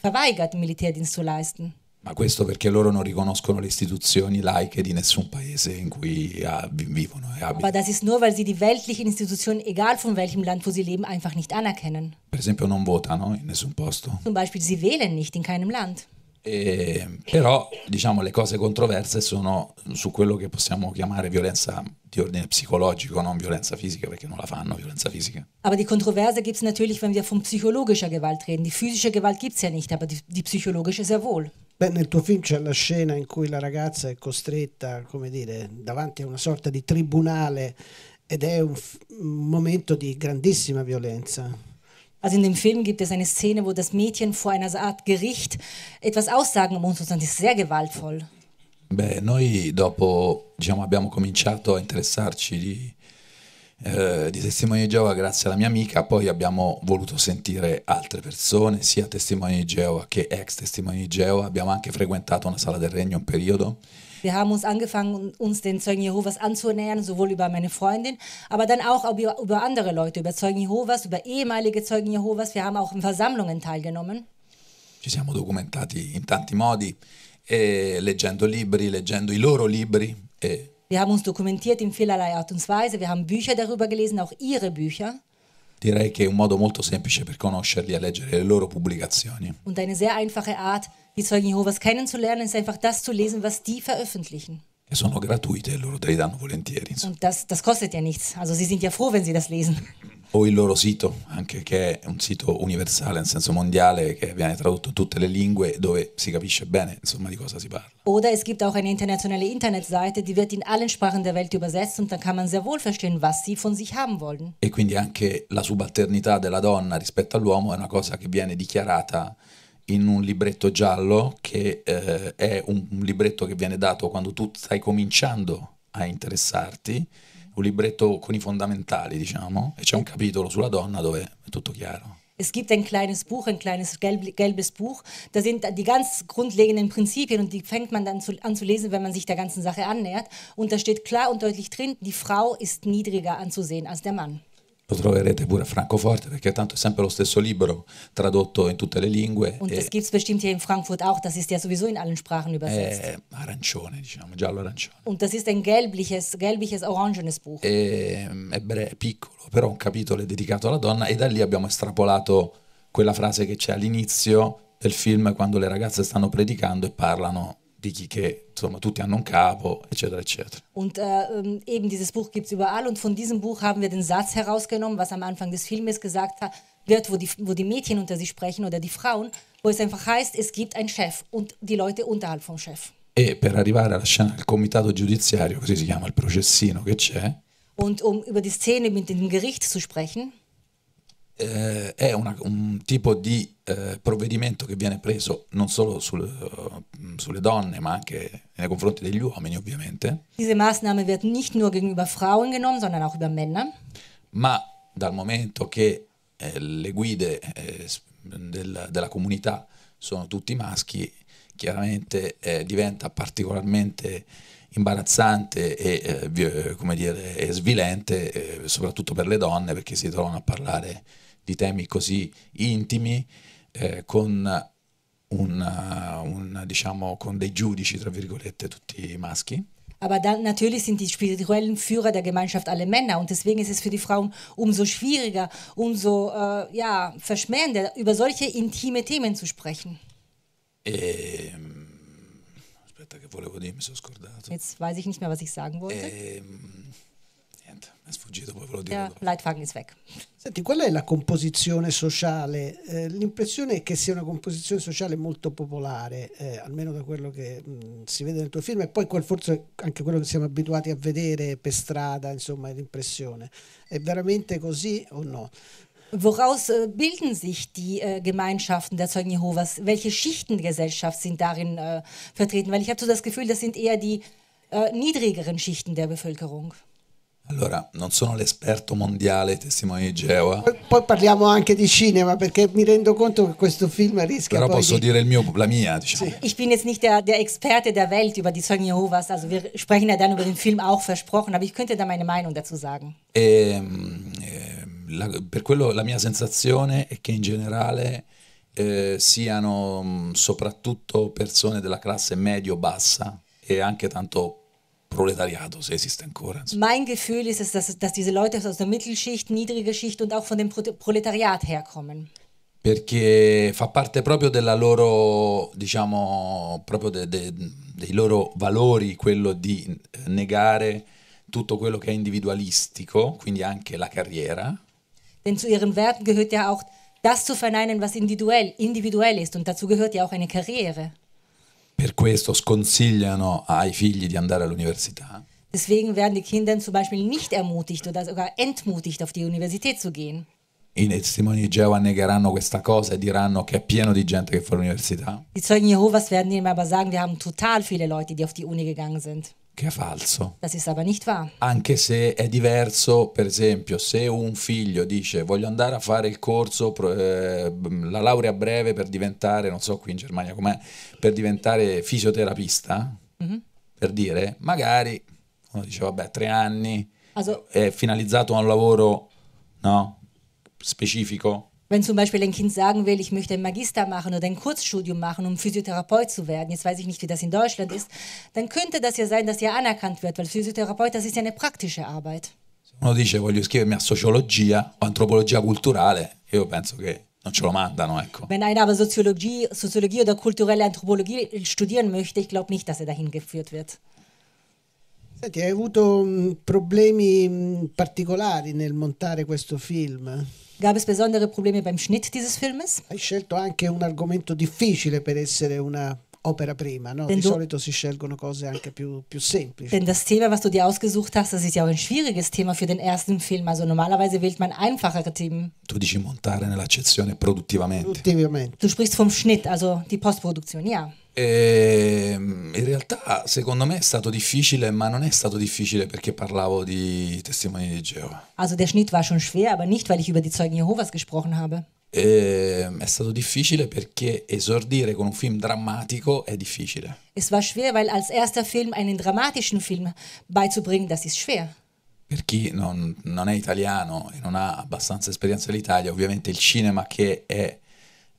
verweigert, Militärdienst zu leisten. Ma questo perché loro non riconoscono le istituzioni laiche di nessun paese in cui ah, vivono e abitano. Aber das ist nur, weil sie die weltlichen Institutionen, egal von welchem Land, wo sie leben, einfach nicht anerkennen. Per esempio non votano in nessun posto. Zum Beispiel, sie wählen nicht in keinem Land. E, però, diciamo, le cose controverse sono su quello che possiamo chiamare violenza di ordine psicologico, non violenza fisica, perché non la fanno violenza fisica. Aber die Kontroverse gibt's natürlich, wenn wir von psychologischer Gewalt reden. Die physische Gewalt gibt's ja nicht, aber die, die psychologische sehr wohl. Beh, nel tuo film c'è la scena in cui la ragazza è costretta, come dire, davanti a una sorta di tribunale ed è un, un momento di grandissima violenza. Also in dem Film gibt es eine Szene, wo das Mädchen vor einer Art Gericht etwas aussagen muss und das ist sehr gewaltvoll. Beh, noi dopo diciamo, abbiamo cominciato a interessarci di, eh, di Testimoni di Geova grazie alla mia amica, poi abbiamo voluto sentire altre persone, sia Testimoni di Geova che ex Testimoni di Geova, abbiamo anche frequentato una sala del regno un periodo. Wir haben uns angefangen, uns den Zeugen Jehovas anzunähern, sowohl über meine Freundin, aber dann auch über, über andere Leute, über Zeugen Jehovas, über ehemalige Zeugen Jehovas. Wir haben auch in Versammlungen teilgenommen. Ci siamo documentati in tanti modi, eh, leggendo libri, leggendo i loro libri. E Wir haben uns dokumentiert in vielerlei Art und Weise, wir haben Bücher darüber gelesen, auch ihre Bücher. Direi che è un modo molto semplice per conoscerli è e leggere le loro pubblicazioni. Und eine sehr einfache Art, die Zeugen Jehovas kennenzulernen, ist einfach das zu lesen, was die veröffentlichen. E sono gratuite, e loro te li danno volentieri. Insomma. Und das, das kostet ja nichts. Also sie sind ja froh, wenn sie das lesen. o il loro sito, anche che è un sito universale nel senso mondiale, che viene tradotto in tutte le lingue, dove si capisce bene insomma, di cosa si parla. Oder es gibt auch eine internationale Internetseite, die wird in allen Sprachen der Welt übersetzt und dann kann man sehr wohl verstehen, was sie von sich haben wollen. E quindi anche la subalternità della donna rispetto all'uomo è una cosa che viene dichiarata in un libretto giallo, che eh, è un libretto che viene dato quando tu stai cominciando a interessarti un libretto con i fondamentali, diciamo, e c'è un capitolo sulla donna dove è tutto chiaro. Es gibt ein kleines Buch, ein kleines gelb, gelbes Buch. Da sind die ganz grundlegenden Prinzipien und die fängt man dann zu, an zu lesen, wenn man sich der ganzen Sache annähert. Und da steht klar und deutlich drin, die Frau ist niedriger anzusehen als der Mann. lo troverete pure a Francoforte, perché tanto è sempre lo stesso libro tradotto in tutte le lingue. Und e das gibt's bestimmt hier in Frankfurt auch, das ist ja sowieso in allen Sprachen übersetzt. arancione, diciamo, giallo-arancione. Und das ist ein gelbliches, gelbliches, orangenes Buch. E, mm, è, breve, piccolo, però un capitolo è dedicato alla donna e da lì abbiamo estrapolato quella frase che c'è all'inizio del film quando le ragazze stanno predicando e parlano die Gike, insomma, tutti hanno un capo, eccetera, eccetera. Und äh, ähm, eben dieses Buch gibt es überall und von diesem Buch haben wir den Satz herausgenommen, was am Anfang des Filmes gesagt wird, wo die, wo die Mädchen unter sich sprechen oder die Frauen, wo es einfach heißt, es gibt einen Chef und die Leute unterhalb vom Chef. E per arrivare alla scena del comitato giudiziario, così si chiama il processino che c'è. Und um über die Szene mit dem Gericht zu sprechen. eh, è una, un tipo di eh, provvedimento che viene preso non solo sul, uh, sulle donne, ma anche nei confronti degli uomini, ovviamente. Diese Maßnahme wird nicht nur gegenüber Frauen genommen, sondern auch über Männer. Ma dal momento che eh, le guide eh, del, della comunità sono tutti maschi, chiaramente eh, diventa particolarmente imbarazzante e, eh, come dire, svilente, soprattutto per le donne, perché si trovano a parlare di temi così intimi eh, con, una, una, diciamo, con dei giudici, tra virgolette, tutti maschi. Aber dann natürlich sind die spirituellen Führer der Gemeinschaft alle Männer und deswegen ist es für die Frauen umso schwieriger, umso äh, ja, verschmähender, über solche intime Themen zu sprechen. Ähm, aspetta, che volevo dire, mi sono scordato. Jetzt weiß ich nicht mehr, was ich sagen wollte. Ähm, niente, è sfuggito, poi ve lo dico. Eh, yeah, Lightfang is back. Senti, qual è la composizione sociale? Eh, l'impressione è che sia una composizione sociale molto popolare, eh, almeno da quello che mh, mm, si vede nel tuo film, e poi quel, forse anche quello che siamo abituati a vedere per strada, insomma, è l'impressione. È veramente così o no? Woraus äh, bilden sich die äh, Gemeinschaften der Zeugen Jehovas? Welche Schichten der Gesellschaft sind darin äh, vertreten? Weil ich habe so das Gefühl, das sind eher die äh, niedrigeren Schichten der Bevölkerung. Allora, non sono l'esperto mondiale testimoni di Geova. Poi, poi, parliamo anche di cinema perché mi rendo conto che questo film rischia Però posso di... dire il mio, la mia, diciamo. Sì. Ich bin jetzt nicht der, der Experte der Welt über die Zeugen Jehovas, also wir sprechen ja dann über den Film auch versprochen, aber ich könnte da meine Meinung dazu sagen. E, ehm, ehm, la, per quello la mia sensazione è che in generale eh, siano soprattutto persone della classe medio-bassa e anche tanto Proletariatus, es ist ancora. Mein Gefühl ist es, dass, dass diese Leute aus der Mittelschicht, niedriger Schicht und auch von dem Proletariat herkommen. Perché fa parte proprio della loro, diciamo, proprio de, de, dei loro valori quello di negare tutto quello che è individualistico, quindi anche la carriera. Denn zu ihren Werten gehört ja auch das zu verneinen, was individuell, individuell ist und dazu gehört ja auch eine Karriere. Per questo sconsigliano ai figli di andare all'università. Deswegen werden die Kinder zum Beispiel nicht ermutigt oder sogar entmutigt, auf die Universität zu gehen. i testimoni di Geova negheranno questa cosa e diranno che è pieno di gente che fa l'università. I Die Zeugen Jehovas werden ihm aber sagen, wir haben total viele Leute, die auf die Uni gegangen sind. Che è falso. Das ist aber nicht wahr. Anche se è diverso, per esempio, se un figlio dice voglio andare a fare il corso, eh, la laurea breve per diventare, non so qui in Germania com'è, per diventare fisioterapista, mm -hmm. per dire, magari uno dice vabbè, tre anni, also, è finalizzato a un lavoro, no? specifico. Wenn zum Beispiel ein Kind sagen will, ich möchte ein Magister machen oder ein Kurzstudium machen, um Physiotherapeut zu werden, jetzt weiß ich nicht, wie das in Deutschland ist, dann könnte das ja sein, dass er anerkannt wird, weil Physiotherapeut, das ist ja eine praktische Arbeit. Se uno dice voglio iscrivermi a sociologia o antropologia culturale, io penso che non ce lo mandano, ecco. Wenn einer aber Soziologie, Soziologie oder kulturelle Anthropologie studieren möchte, ich glaube nicht, dass er dahin geführt wird. Senti, hai avuto mh, problemi mh, particolari nel montare questo film? Gab es besondere Probleme beim Schnitt dieses Filmes? Hai scelto anche un argomento difficile per essere una opera prima, no? Denn Di solito si scelgono cose anche più, più semplici. Denn das Thema, was du dir ausgesucht hast, das ist ja auch ein schwieriges Thema für den ersten Film. Also normalerweise wählt man einfachere Themen. Tu dici montare nell'accezione produttivamente. Produttivamente. Du sprichst vom Schnitt, also die Postproduktion, ja. E ehm, in realtà secondo me è stato difficile, ma non è stato difficile perché parlavo di testimoni di Geova. Also der Schnitt war schon schwer, aber nicht weil ich über die Zeugen Jehovas gesprochen habe. E, ehm, è stato difficile perché esordire con un film drammatico è difficile. Es war schwer, weil als erster Film einen dramatischen Film beizubringen, das ist schwer. Per chi non, non è italiano e non ha abbastanza esperienza dell'Italia, ovviamente il cinema che è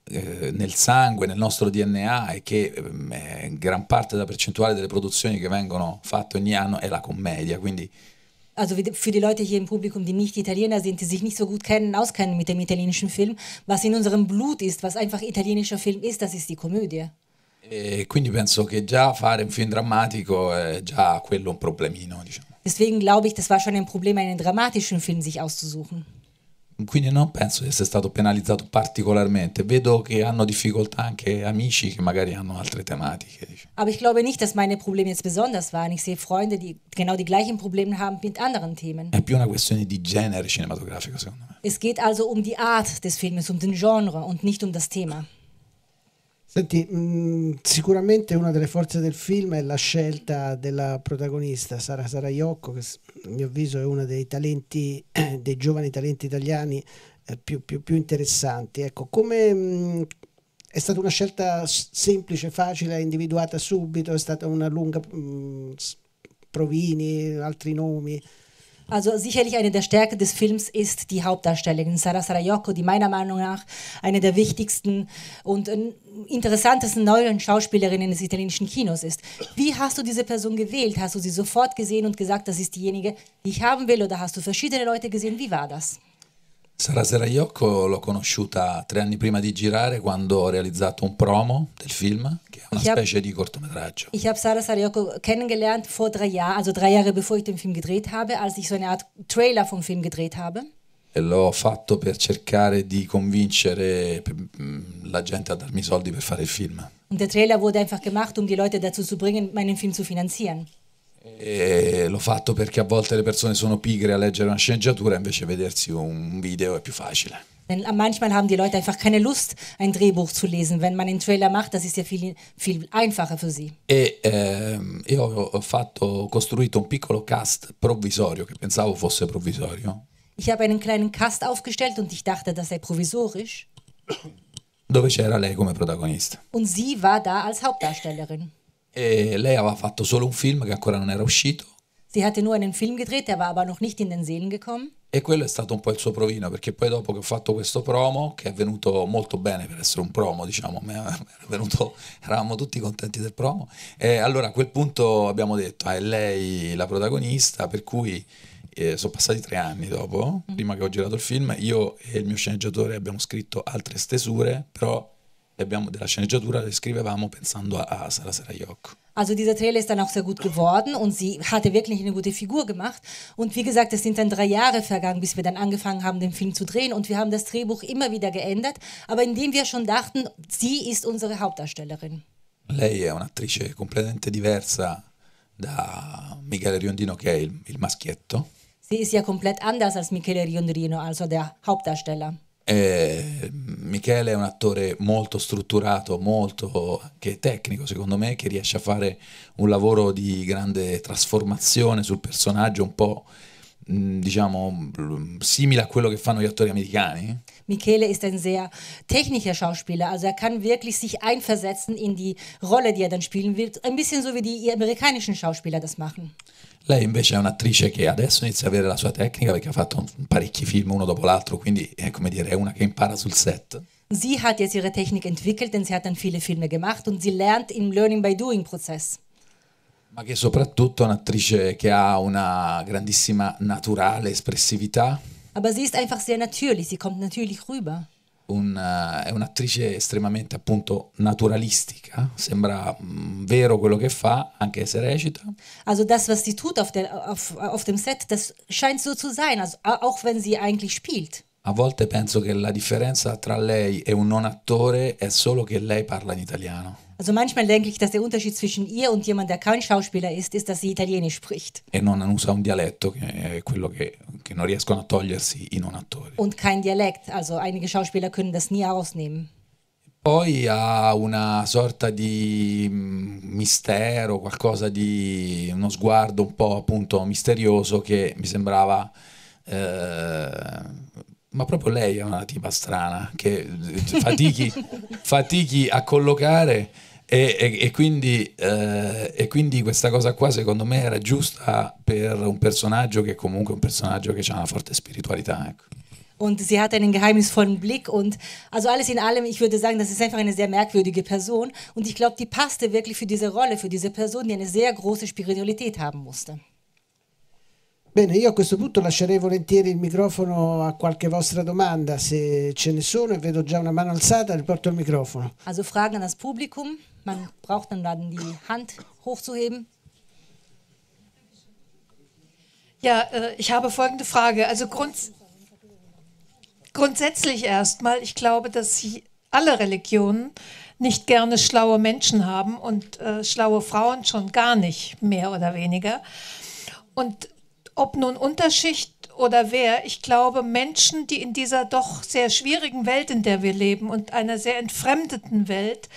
eh, nel sangue, nel nostro DNA e che eh, gran parte della percentuale delle produzioni che vengono fatte ogni anno è la commedia, quindi also für die Leute hier im Publikum, die nicht Italiener sind, die sich nicht so gut kennen, auskennen mit dem italienischen Film, was in unserem Blut ist, was einfach italienischer Film ist, das ist die Komödie. E quindi penso che già fare un film drammatico è già quello un problemino, diciamo. Deswegen glaube ich, das war schon ein Problem, einen dramatischen Film sich auszusuchen quindi non penso di essere stato penalizzato particolarmente. Vedo che hanno difficoltà anche amici che magari hanno altre tematiche. Aber ich glaube nicht, dass meine Probleme jetzt besonders waren. Ich sehe Freunde, die genau die gleichen Probleme haben mit anderen Themen. È più una questione di genere cinematografico, secondo me. Es geht also um die Art des Filmes, um den Genre und nicht um das Thema. Senti, mh, mm, sicuramente una delle forze del film è la scelta della protagonista, Sara Saraiocco, che a mio avviso è uno dei talenti, dei giovani talenti italiani eh, più, più, più, interessanti. Ecco, come mm, è stata una scelta semplice, facile, individuata subito, è stata una lunga mm, Provini, altri nomi? Also sicherlich eine der Stärken des Films ist die Hauptdarstellerin Sarah Sarayoko, die meiner Meinung nach eine der wichtigsten und ähm, interessantesten neuen Schauspielerinnen des italienischen Kinos ist. Wie hast du diese Person gewählt? Hast du sie sofort gesehen und gesagt, das ist diejenige, die ich haben will? Oder hast du verschiedene Leute gesehen? Wie war das? Sara Seraiocco l'ho conosciuta tre anni prima di girare quando ho realizzato un Promo del Film, che è una ich Specie hab, di cortometraggio. Ich habe Sara Sarayoko kennengelernt vor drei Jahren, also drei Jahre bevor ich den Film gedreht habe, als ich so eine Art Trailer vom Film gedreht habe. E l'ho fatto per cercare di convincere mm, la gente a darmi soldi per fare il film. Und der Trailer wurde einfach gemacht, um die Leute dazu zu bringen, meinen Film zu finanzieren. E l'ho fatto perché a volte le persone sono pigre a leggere una sceneggiatura, invece vedersi un video è più facile. Äh, manchmal haben die Leute einfach keine Lust, ein Drehbuch zu lesen. Wenn man einen Trailer macht, das ist ja viel, viel einfacher für sie. E ehm, io ho, fatto, ho costruito un piccolo cast provvisorio, che pensavo fosse provvisorio, Ich habe einen kleinen Cast aufgestellt und ich dachte, das sei provisorisch. dove c'era lei come protagonista. Und sie war da als Hauptdarstellerin. E lei aveva fatto solo un film che ancora non era uscito. Sie hatte nur einen Film gedreht, der war aber noch nicht in den Sehen gekommen. E quello è stato un po' il suo provino, perché poi dopo che ho fatto questo promo, che è venuto molto bene per essere un promo, diciamo, venuto, eravamo tutti contenti del promo, e allora a quel punto abbiamo detto, ah, è lei la protagonista, per cui eh, sono passati tre anni dopo, mm. prima che ho girato il film, io e il mio sceneggiatore abbiamo scritto altre stesure, però abbiamo, della sceneggiatura scrivevamo pensando a, a Sara Sarajok. Also dieser Trailer ist dann auch sehr gut geworden und sie hatte wirklich eine gute Figur gemacht. Und wie gesagt, es sind dann drei Jahre vergangen, bis wir dann angefangen haben, den Film zu drehen. Und wir haben das Drehbuch immer wieder geändert, aber indem wir schon dachten, sie ist unsere Hauptdarstellerin. Lei è un'attrice completamente diversa da Michele Riondino, che è il, il maschietto. Sie ist ja komplett anders als Michele Riondino, also der Hauptdarsteller. Eh, Michele è un attore molto strutturato, molto che è tecnico secondo me, che riesce a fare un lavoro di grande trasformazione sul personaggio, un po' diciamo simile a quello che fanno gli attori americani. Michele ist ein sehr technischer Schauspieler, also er kann wirklich sich einversetzen in die Rolle, die er dann spielen wird, ein bisschen so wie die amerikanischen Schauspieler das machen. Lei invece è un'attrice che adesso inizia a avere la sua tecnica perché ha fatto parecchi film uno dopo l'altro, quindi è come dire, è una che impara sul set. Sie hat jetzt ihre Technik entwickelt, denn sie hat dann viele Filme gemacht und sie lernt im Learning by Doing Prozess. Ma che soprattutto è un'attrice che ha una grandissima naturale espressività. Aber sie ist einfach sehr natürlich, sie kommt natürlich rüber una, eh, è un'attrice estremamente appunto naturalistica, sembra mh, mm, vero quello che fa, anche se recita. Also das, was sie tut auf, der, auf, auf dem Set, das scheint so zu sein, also, auch wenn sie eigentlich spielt. A volte penso che la differenza tra lei e un non attore è solo che lei parla in italiano. Also manchmal denke ich, dass der Unterschied zwischen ihr und jemand, der kein Schauspieler ist, ist, dass sie Italienisch spricht. E non usa un dialetto, che è quello che, che non riescono a togliersi in un attore. Und kein Dialekt, also einige Schauspieler können das nie ausnehmen. Poi ha una sorta di mm, mistero, qualcosa di uno sguardo un po' appunto misterioso che mi sembrava eh, ma proprio lei è una tipa strana che eh, fatichi, fatichi a collocare e, e, e, quindi, eh, e, quindi, questa cosa qua secondo me era giusta per un personaggio che comunque è un personaggio che ha una forte spiritualità. Ecco. Und sie hat einen geheimnisvollen Blick und also alles in allem, ich würde sagen, das ist einfach eine sehr merkwürdige Person und ich glaube, die passte wirklich für diese Rolle, für diese Person, die eine sehr große Spiritualität haben musste. Bene, io a questo punto lascerei volentieri il microfono a qualche vostra domanda, se ce ne sono e vedo già una mano alzata, riporto il microfono. Also Fragen an das Publikum. Man braucht dann, dann die Hand hochzuheben. Ja, äh, ich habe folgende Frage. Also grunds grundsätzlich erstmal, ich glaube, dass alle Religionen nicht gerne schlaue Menschen haben und äh, schlaue Frauen schon gar nicht, mehr oder weniger. Und ob nun Unterschicht oder wer, ich glaube, Menschen, die in dieser doch sehr schwierigen Welt, in der wir leben und einer sehr entfremdeten Welt,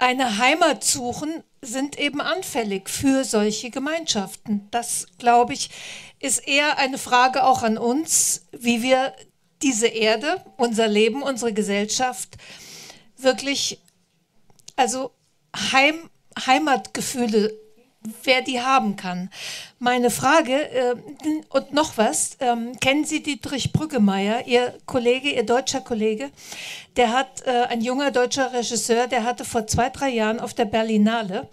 eine Heimat suchen, sind eben anfällig für solche Gemeinschaften. Das, glaube ich, ist eher eine Frage auch an uns, wie wir diese Erde, unser Leben, unsere Gesellschaft wirklich, also Heim, Heimatgefühle wer die haben kann. Meine Frage äh, und noch was, ähm, kennen Sie Dietrich Brüggemeier, Ihr Kollege, Ihr deutscher Kollege, der hat, äh, ein junger deutscher Regisseur, der hatte vor zwei, drei Jahren auf der Berlinale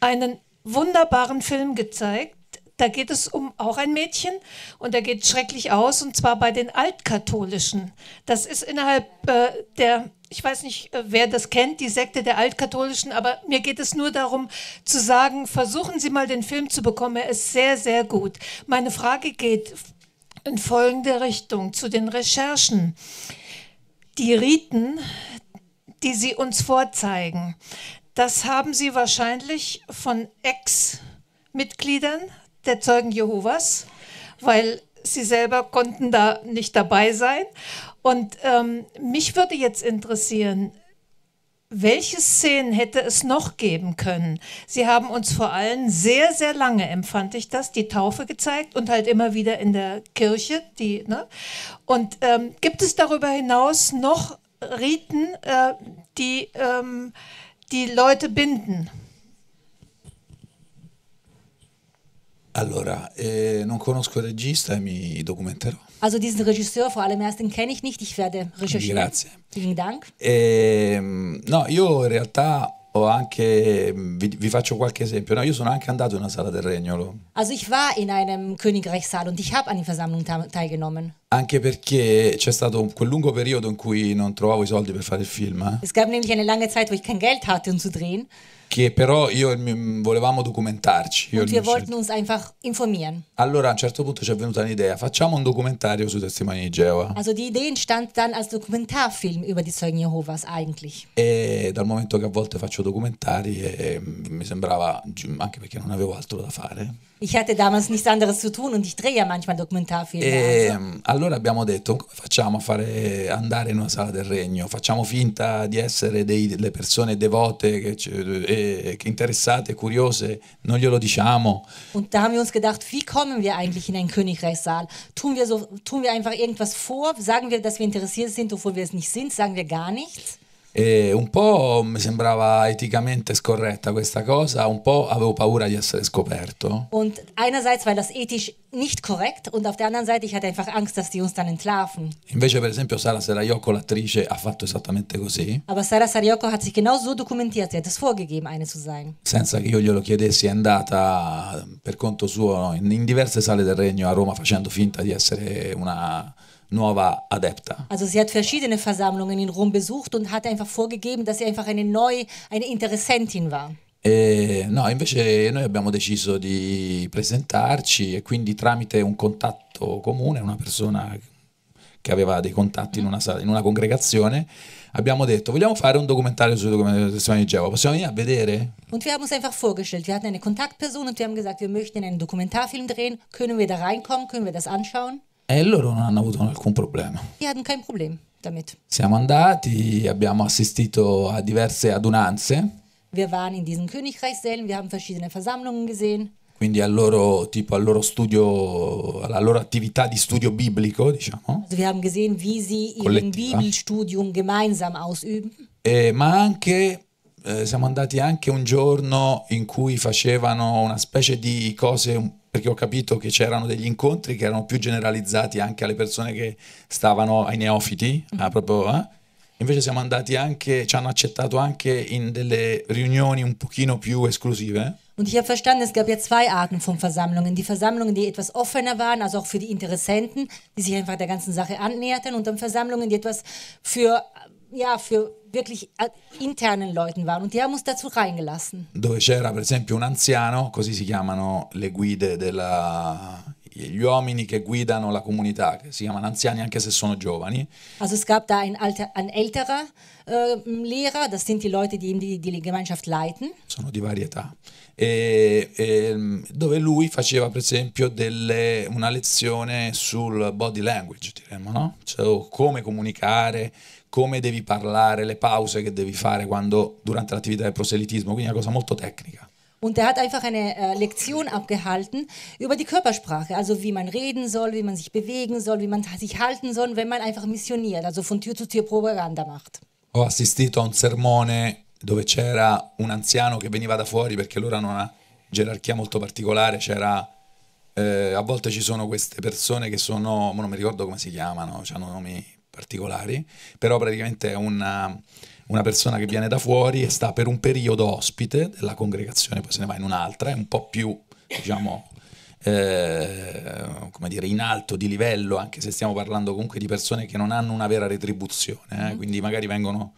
einen wunderbaren Film gezeigt, da geht es um auch ein Mädchen und der geht schrecklich aus und zwar bei den Altkatholischen. Das ist innerhalb äh, der ich weiß nicht, äh, wer das kennt, die Sekte der Altkatholischen, aber mir geht es nur darum zu sagen, versuchen Sie mal den Film zu bekommen, er ist sehr, sehr gut. Meine Frage geht in folgende Richtung zu den Recherchen. Die Riten, die Sie uns vorzeigen, das haben Sie wahrscheinlich von Ex-Mitgliedern der Zeugen Jehovas, weil Sie selber konnten da nicht dabei sein. Und ähm, mich würde jetzt interessieren, welche Szenen hätte es noch geben können? Sie haben uns vor allem sehr, sehr lange, empfand ich das, die Taufe gezeigt und halt immer wieder in der Kirche. Die, ne? Und ähm, gibt es darüber hinaus noch Riten, äh, die ähm, die Leute binden? Allora, eh, non conosco il regista e mi documenterò. Also diesen Regisseur, vor allem erst, den kenne ich nicht, ich werde recherchieren. Grazie. Vielen Dank. Ehm, no, io in realtà ho anche, vi, vi faccio qualche esempio, no, io sono anche andato in una sala del Regnolo. Also ich war in einem Königreichssaal und ich habe an den Versammlungen teilgenommen. Anche perché c'è stato quel lungo periodo in cui non trovavo i soldi per fare il film. Eh? Es gab nämlich eine lange Zeit, wo ich kein Geld hatte, um zu drehen. che però io volevamo documentarci. Und wir wollten uns einfach informieren. Allora a un certo punto ci è venuta l'idea, facciamo un documentario sui testimoni di Geova. Also die Idee entstand dann als Dokumentarfilm über die Zeugen Jehovas eigentlich. E dal momento che a volte faccio documentari eh, mi sembrava anche perché non avevo altro da fare. Ich hatte damals nichts anderes zu tun und ich drehe ja manchmal Dokumentarfilme. E also. Mm, allora abbiamo detto come facciamo a fare andare in una sala del regno? Facciamo finta di essere dei, delle persone devote che, e, persone eh, interessate, curiose, non glielo diciamo. Und da haben wir uns gedacht, wie kommen wir eigentlich in einen Königreichssaal? Tun wir so tun wir einfach irgendwas vor? Sagen wir, dass wir interessiert sind, obwohl wir es nicht sind? Sagen wir gar nichts? E un po' mi sembrava eticamente scorretta questa cosa, un po' avevo paura di essere scoperto. Und einerseits war das ethisch nicht korrekt und auf der anderen Seite ich hatte einfach Angst, dass die uns dann entlarven. Invece per esempio Sara Sarayoko l'attrice ha fatto esattamente così. Aber Sara Sarayoko hat sich genau so dokumentiert, sie hat es vorgegeben, eine zu sein. Senza che io glielo chiedessi, è andata per conto suo in diverse sale del regno a Roma facendo finta di essere una nuova adepta. Also sie hat verschiedene Versammlungen in Rom besucht und hat einfach vorgegeben, dass sie einfach eine neue, eine Interessentin war. E, no, invece noi abbiamo deciso di presentarci e quindi tramite un contatto comune, una persona che aveva dei contatti in una, in una congregazione, abbiamo detto vogliamo fare un documentario sui testimoni di Geova, possiamo venire a vedere? Und wir haben uns einfach vorgestellt, wir hatten eine Kontaktperson und wir haben gesagt, wir möchten einen Dokumentarfilm drehen, können wir da reinkommen, können wir das anschauen? E loro non hanno avuto alcun problema. Siamo andati, abbiamo assistito a diverse adunanze. Wir waren in diesen Königreichssälen, wir haben verschiedene Versammlungen gesehen. Quindi al loro, tipo, al loro studio, alla loro attività di studio biblico, diciamo. Also wir haben gesehen, wie sie ihren Bibelstudium gemeinsam ausüben. E, ma anche eh, siamo andati anche un giorno in cui facevano una specie di cose un perché ho capito che c'erano degli incontri che erano più generalizzati anche alle persone che stavano ai neofiti, mm. ah, proprio, eh? invece siamo andati anche, ci hanno accettato anche in delle riunioni un pochino più esclusive. Und ich habe verstanden, es gab ja zwei Arten von Versammlungen. Die Versammlungen, die etwas offener waren, also auch für die Interessenten, die sich einfach der ganzen Sache annäherten, und dann Versammlungen, die etwas für ja, für wirklich äh, internen Leuten waren und die haben uns dazu reingelassen. Dove c'era per esempio un anziano, così si chiamano le guide della gli uomini che guidano la comunità, che si chiamano anziani anche se sono giovani. Also es gab da ein, alter, ein älterer äh, Lehrer, das sind die Leute, die die, die Gemeinschaft leiten. Sono di varie età. E, e, ehm, dove lui faceva per esempio delle, una lezione sul body language, diremmo, no? Cioè come comunicare, come devi parlare, le pause che devi fare quando, durante l'attività del proselitismo, quindi è una cosa molto tecnica. Und der hat einfach eine äh, Lektion abgehalten über die Körpersprache, also wie man reden soll, wie man sich bewegen soll, wie man sich halten soll, wenn man einfach missioniert, also von Tür zu Tür Propaganda macht. Ho assistito a un sermone dove c'era un anziano che veniva da fuori perché loro hanno una gerarchia molto particolare, c'era eh, a volte ci sono queste persone che sono, non mi ricordo come si chiamano, hanno nomi particolari, però praticamente è una, una persona che viene da fuori e sta per un periodo ospite della congregazione, poi se ne va in un'altra, è un po' più, diciamo, eh, come dire, in alto di livello, anche se stiamo parlando comunque di persone che non hanno una vera retribuzione, eh, mm-hmm. quindi magari vengono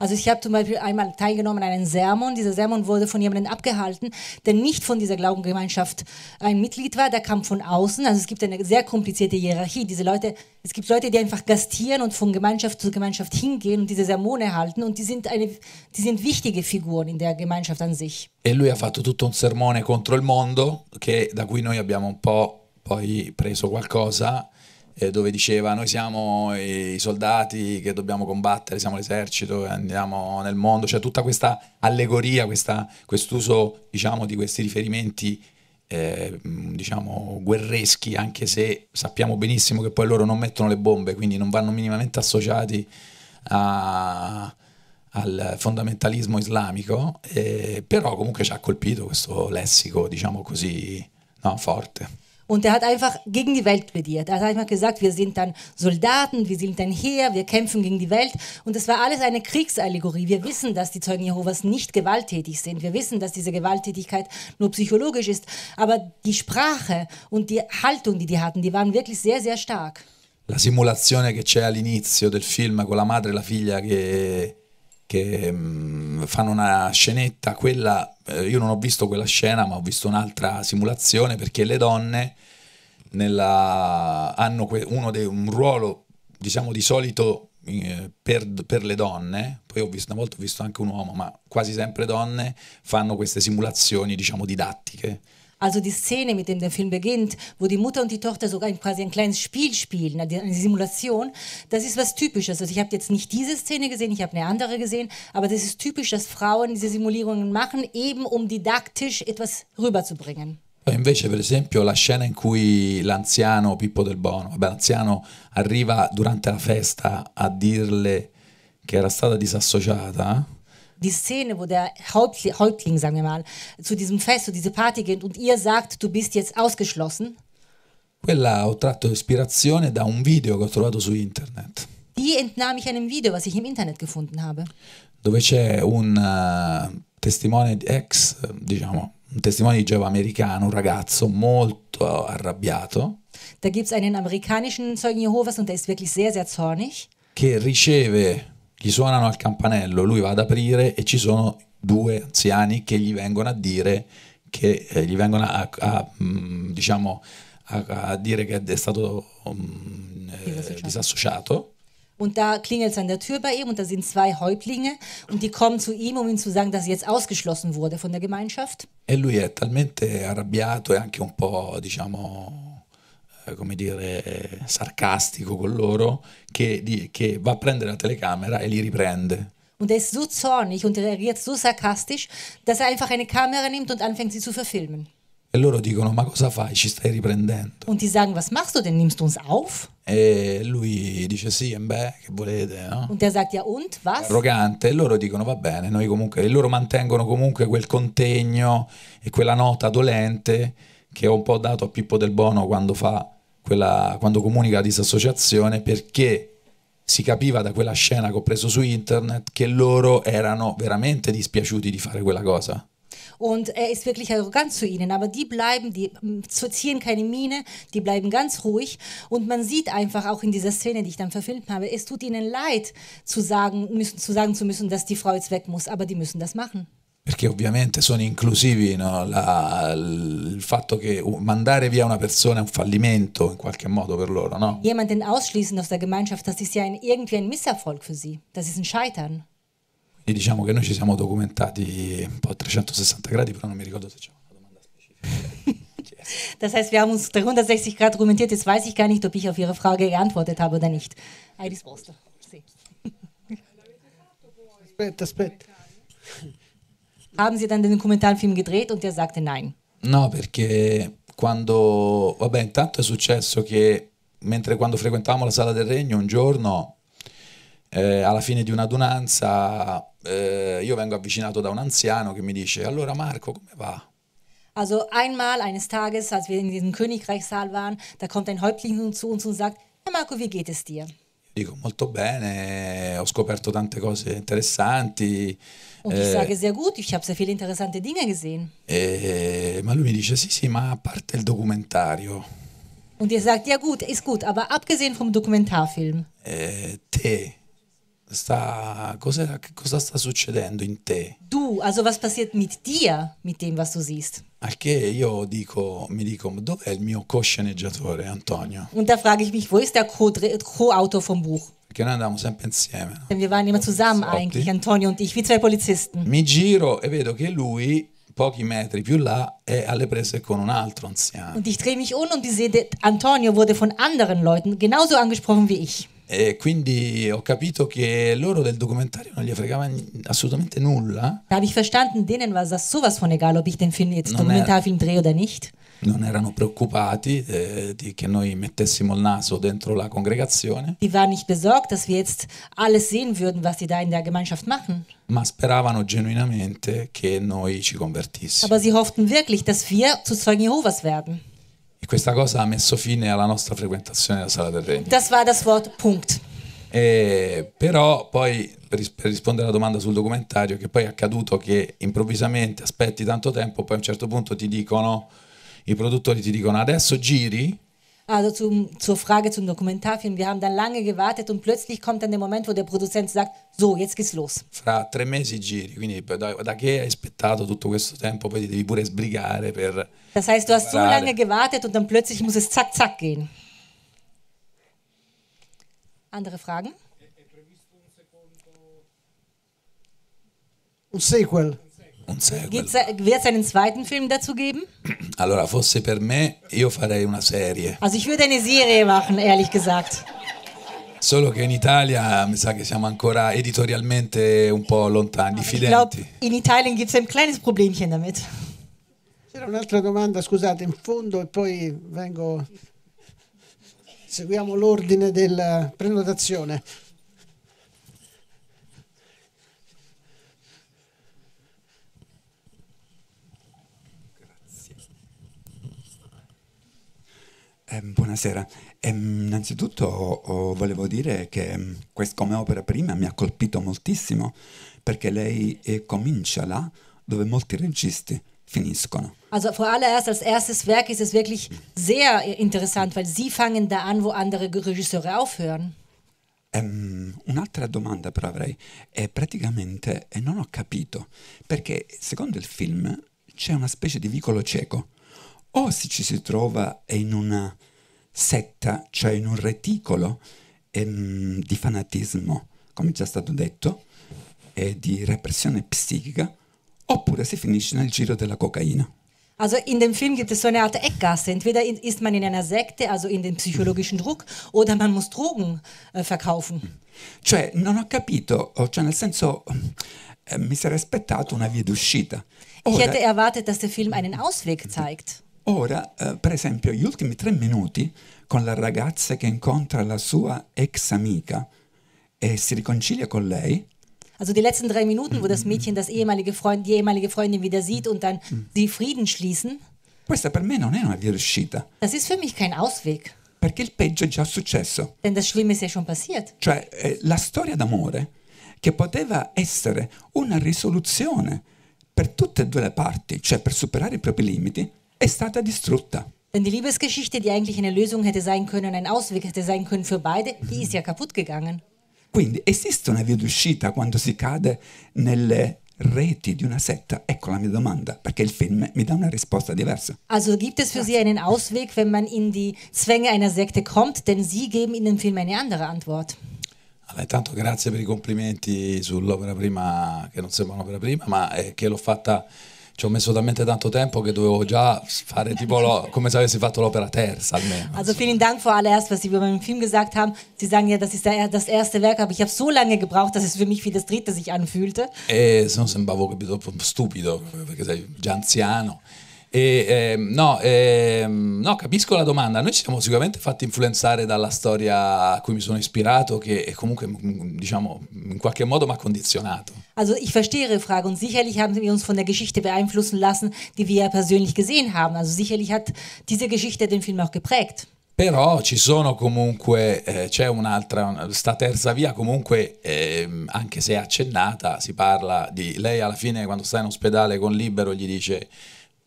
Also ich habe zum Beispiel einmal teilgenommen an einem Sermon. Dieser Sermon wurde von jemandem abgehalten, der nicht von dieser Glaubengemeinschaft äh, ein Mitglied war. Der kam von außen. Also es gibt eine sehr komplizierte Hierarchie. Diese Leute, es gibt Leute, die einfach gastieren und von Gemeinschaft zu Gemeinschaft hingehen und diese Sermone halten. Und die sind, eine, die sind wichtige Figuren in der Gemeinschaft an sich. E lui ha fatto tutto un sermone contro il mondo, che, da cui noi abbiamo un po' poi preso qualcosa. eh, dove diceva noi siamo i soldati che dobbiamo combattere, siamo l'esercito, andiamo nel mondo, cioè, tutta questa allegoria, questa, quest'uso diciamo, di questi riferimenti eh, diciamo guerreschi, anche se sappiamo benissimo che poi loro non mettono le bombe, quindi non vanno minimamente associati a, al fondamentalismo islamico, eh, però comunque ci ha colpito questo lessico, diciamo così, no, forte. Und er hat einfach gegen die Welt plädiert. Er hat einfach gesagt, wir sind dann Soldaten, wir sind ein Heer, wir kämpfen gegen die Welt. Und das war alles eine Kriegsallegorie. Wir wissen, dass die Zeugen Jehovas nicht gewalttätig sind. Wir wissen, dass diese Gewalttätigkeit nur psychologisch ist. Aber die Sprache und die Haltung, die die hatten, die waren wirklich sehr, sehr stark. La simulazione che c'è all'inizio del film con la madre e la figlia che che mh, mm, fanno una scenetta, quella, eh, io non ho visto quella scena ma ho visto un'altra simulazione perché le donne nella, hanno que- de- un ruolo diciamo di solito eh, per, per, le donne, poi ho visto, una volta ho visto anche un uomo, ma quasi sempre donne fanno queste simulazioni diciamo didattiche Also die Szene, mit dem der Film beginnt, wo die Mutter und die Tochter sogar quasi ein kleines Spiel spielen, eine Simulation, das ist was Typisches. Also ich habe jetzt nicht diese Szene gesehen, ich habe eine andere gesehen, aber das ist typisch, dass Frauen diese Simulierungen machen, eben um didaktisch etwas rüberzubringen. Invece, per esempio, la scena in cui l'anziano Pippo del Bono, vabbè, l'anziano arriva durante la festa a dirle che era stata disassociata, die Szene, wo der Häuptli Häuptling, sagen wir mal, zu diesem Fest, zu dieser Party geht und ihr sagt, du bist jetzt ausgeschlossen. Quella ho tratto ispirazione da un video che ho trovato su internet. Die entnahm ich einem Video, was ich im Internet gefunden habe. Dove c'è un uh, testimone ex, diciamo, un testimone di Geova americano, un ragazzo molto arrabbiato. Da gibt es einen amerikanischen Zeugen Jehovas und der ist wirklich sehr, sehr zornig. Che riceve Gli suonano al campanello, lui va ad aprire e ci sono due anziani che gli vengono a dire che eh, gli vengono a, a mh, mm, diciamo a, a, dire che è stato um, disassociato. Eh, disassociato. Und da klingelt es an der Tür bei ihm und da sind zwei Häuptlinge und die kommen zu ihm, um ihm zu sagen, dass er jetzt ausgeschlossen wurde von der Gemeinschaft. E lui è talmente arrabbiato e anche un po', diciamo, eh, come dire, sarcastico con loro che, di, che va a prendere la telecamera e li riprende. Und er ist so zornig und reagiert so sarkastisch, dass er einfach eine Kamera nimmt und anfängt, sie zu verfilmen. E loro dicono: Ma cosa fai? Ci stai riprendendo? Und die sagen: Was machst du denn? Nimmst du uns auf? E lui dice: Sì, beh, che volete, no? Eh? Und er sagt: Ja, und was? Arrogante. E loro dicono: Va bene, noi comunque. E loro mantengono comunque quel contegno e quella nota dolente che ho un po' dato a Pippo Del Bono quando fa quella, quando comunica disassociazione, perché si capiva da quella scena che ho preso su internet che loro erano veramente dispiaciuti di fare quella cosa. Und er ist wirklich arrogant zu ihnen, aber die bleiben, die mm, ziehen keine Miene, die bleiben ganz ruhig. Und man sieht einfach auch in dieser Szene, die ich dann verfilmt habe, es tut ihnen leid, zu sagen, müssen, zu sagen zu müssen, dass die Frau jetzt weg muss, aber die müssen das machen perché ovviamente sono inclusivi no? La, il fatto che mandare via una persona è un fallimento in qualche modo per loro, no? Jemanden ausschließen aus der Gemeinschaft, das ist ja ein, irgendwie ein Misserfolg für sie. Das ist ein Scheitern. E diciamo che noi ci siamo documentati un po' a 360 gradi, però non mi ricordo se c'è una domanda specifica. Das heißt, wir haben uns 360 Grad dokumentiert. Jetzt weiß ich gar nicht, ob ich auf Ihre Frage geantwortet habe oder nicht. Iris Poster. Aspetta, aspetta. haben Sie dann den Dokumentarfilm gedreht? Und er sagte nein. No, perché quando... Vabbè, intanto è successo che mentre quando frequentavamo la sala del regno, un giorno, eh, alla fine di un'adunanza, eh, io vengo avvicinato da un anziano che mi dice, allora Marco, come va? Also einmal eines Tages, als wir in diesem Königreichssaal waren, da kommt ein Häuptling zu uns und sagt, hey Marco, wie geht es dir? Dico molto bene, ho scoperto tante cose interessanti, Und ich eh. sage sehr gut, ich habe sehr viele interessante Dinge gesehen. E, ma lui mi dice sì, sì, ma a parte il documentario, Und er sagt, ja gut, ist gut, aber abgesehen vom Dokumentarfilm, eh, te, sta, cos'era- che cosa sta succedendo in te? du, also was passiert mit dir, mit dem, was du siehst? Al che io dico, mi dico, "Ma dov'è il mio co-sceneggiatore Antonio? Und da frage ich mich, wo ist der Co-Autor vom Buch? perché noi andavamo sempre insieme. Denn wir waren immer zusammen eigentlich, Antonio und ich, wie zwei Polizisten. Mi giro e vedo che lui pochi metri più là è alle prese con un altro anziano. Und ich drehe mich um und ich sehe, Antonio wurde von anderen Leuten genauso angesprochen wie ich. E quindi ho capito che loro del documentario non gli fregava assolutamente nulla. Da habe ich verstanden, denen war das sowas von egal, ob ich den Film jetzt Dokumentarfilm drehe oder nicht. non erano preoccupati eh, di che noi mettessimo il naso dentro la congregazione. Die waren nicht besorgt, dass wir jetzt alles sehen würden, was sie da in der Gemeinschaft machen. Ma speravano genuinamente che noi ci convertissimo. Aber sie hofften wirklich, dass wir zu Zeugen Jehovas werden. E questa cosa ha messo fine alla nostra frequentazione della sala del regno. Das war das Wort Punkt. E, però poi per, rispondere alla domanda sul documentario che poi è accaduto che improvvisamente aspetti tanto tempo poi a un certo punto ti dicono i produttori ti dicono adesso giri. Also zum, zur Frage zum Dokumentarfilm. Wir haben dann lange gewartet und plötzlich kommt dann der Moment, wo der Produzent sagt, so, jetzt geht's los. Fra tre mesi giri, quindi da, da che hai aspettato tutto questo tempo, poi ti devi pure sbrigare per... Das heißt, du hast so lange gewartet und dann plötzlich muss es zack, zack gehen. Andere Fragen? È, è previsto un secondo... Un sequel? un sequel. Wird es einen zweiten Film dazu geben? Allora, fosse per me, io farei una serie. Also ich würde eine Serie machen, ehrlich gesagt. Solo che in Italia mi sa che siamo ancora editorialmente un po' lontani, diffidenti. Glaub, in Italia gibt es ein kleines Problemchen damit. C'era un'altra domanda, scusate, in fondo e poi vengo... Seguiamo l'ordine della prenotazione. Eh, buonasera. Eh, innanzitutto oh, oh, volevo dire che mm, quest- come opera prima mi ha colpito moltissimo perché lei eh, comincia là dove molti registi finiscono. Also vorallererst als erstes Werk ist es wirklich sehr äh, interessant, weil Sie fangen da an, wo andere Regisseure aufhören. Um, un'altra domanda però avrei, è eh, praticamente eh, non ho capito, perché secondo il film c'è una specie di vicolo cieco o se ci si trova in una setta, cioè in un reticolo ehm, di fanatismo, come già stato detto, e di repressione psichica, oppure si finisce nel giro della cocaina. Also in dem Film gibt es so eine Art Eckgasse. Entweder ist man in einer Sekte, also in dem psychologischen Druck, oder man muss Drogen äh, verkaufen. Mm. Cioè, non ho capito, cioè nel senso, eh, mi sarei aspettato una via d'uscita. Ora, ich hätte erwartet, dass der Film einen Ausweg zeigt. Ora, eh, per esempio, gli ultimi tre minuti con la ragazza che incontra la sua ex amica e si riconcilia con lei. Also die letzten drei Minuten, wo das mm-hmm. Mädchen das ehemalige Freund, die ehemalige Freundin wieder sieht und dann sie mm. Frieden schließen. Questa per me non è una via d'uscita. Das ist für mich kein Ausweg. Perché il peggio è già successo. Denn das Schlimme ist ja schon passiert. Cioè, eh, la storia d'amore che poteva essere una risoluzione per tutte e due le parti, cioè per superare i propri limiti, è stata distrutta. Denn die Liebesgeschichte, die eigentlich eine Lösung hätte sein können, ein Ausweg hätte sein können für beide, die ist ja kaputt gegangen. Quindi esiste una via d'uscita quando si cade nelle reti di una setta? Ecco la mia domanda, perché il film mi dà una risposta diversa. Also gibt es für Sie einen Ausweg, wenn man in die Zwänge einer Sekte kommt, denn Sie geben in dem Film eine andere Antwort. Allora, intanto grazie per i complimenti sull'opera prima, che non sembra un'opera prima, ma eh, che l'ho fatta ci ho messo talmente tanto tempo che dovevo già fare tipo lo, come se avessi fatto l'opera terza almeno. Also vielen Dank vor allererst, was Sie über meinen Film gesagt haben. Sie sagen ja, das ist er, das erste Werk, aber ich habe so lange gebraucht, dass es für mich wie das dritte sich anfühlte. E se no sembravo capito stupido, perché sei già anziano. E, eh, no, eh, no, capisco la domanda. Noi ci siamo sicuramente fatti influenzare dalla storia a cui mi sono ispirato, che comunque, mm, mm, diciamo, in qualche modo mi ha condizionato. Also ich verstehe Ihre Frage und sicherlich haben wir uns von der Geschichte beeinflussen lassen, die wir persönlich gesehen haben. Also sicherlich hat diese Geschichte den Film auch geprägt. Però ci sono comunque, eh, c'è un'altra, sta terza via comunque, eh, anche se accennata, si parla di lei alla fine quando sta in ospedale con Libero gli dice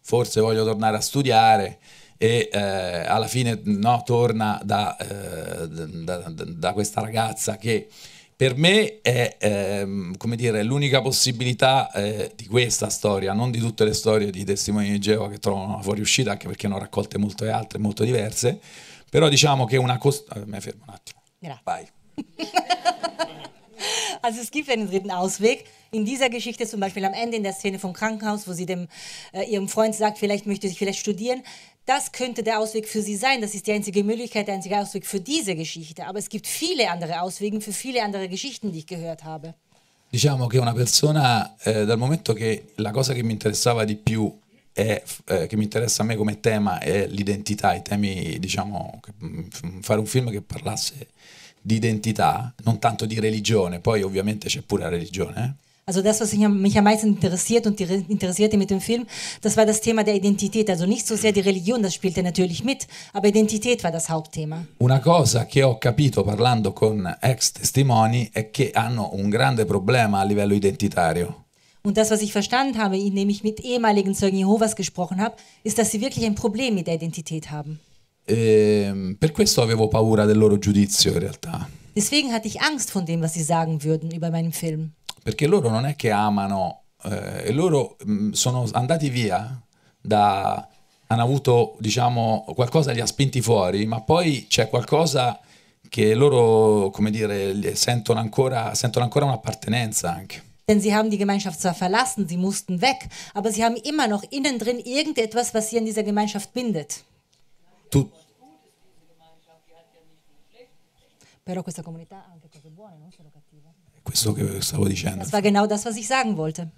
forse voglio tornare a studiare e eh, alla fine no, torna da, eh, da, da, da, questa ragazza che per me è ehm, come dire, l'unica possibilità eh, di questa storia, non di tutte le storie di testimoni di Geova che trovano una fuoriuscita, anche perché ne ho raccolte molte altre, molto diverse, però diciamo che una... Cost- eh, mi fermo un attimo. Grazie. Vai. Also es gibt einen dritten Ausweg. In dieser Geschichte zum Beispiel am Ende in der Szene vom Krankenhaus, wo sie dem, äh, ihrem Freund sagt, vielleicht möchte sie vielleicht studieren. Das könnte der Ausweg für sie sein. Das ist die einzige Möglichkeit, der einzige Ausweg für diese Geschichte. Aber es gibt viele andere Auswege für viele andere Geschichten, die ich gehört habe. Diciamo che una persona, eh, dal momento che la cosa che mi interessava di più è, eh, che mi interessa a me come tema è l'identità, i temi, diciamo, mm, fare un film che parlasse di identità, non tanto di religione, poi ovviamente c'è pure la religione. Eh? Also das, was mich am meisten interessiert und interessierte mit dem Film, das war das Thema der Identität. Also nicht so sehr die Religion, das spielte natürlich mit, aber Identität war das Hauptthema. Una cosa che ho capito parlando con ex testimoni è che hanno un grande problema a livello identitario. Und das, was ich verstanden habe, indem ich mit ehemaligen Zeugen Jehovas gesprochen habe, ist, dass sie wirklich ein Problem mit der Identität haben. E ehm, per questo avevo paura del loro giudizio in realtà. Deswegen hatte ich Angst von dem, was sie sagen würden über meinen Film. Perché loro non è che amano, eh, loro mm, sono andati via da hanno avuto, diciamo, qualcosa li ha spinti fuori, ma poi c'è qualcosa che loro, come dire, sentono ancora, sentono ancora un'appartenenza anche. Denn sie haben die Gemeinschaft zwar verlassen, sie mussten weg, aber sie haben immer noch innen drin irgendetwas, was sie an dieser Gemeinschaft bindet tutto. Però questa comunità ha anche cose buone, non solo cattive. Questo che stavo dicendo. Das war genau das, was ich sagen wollte.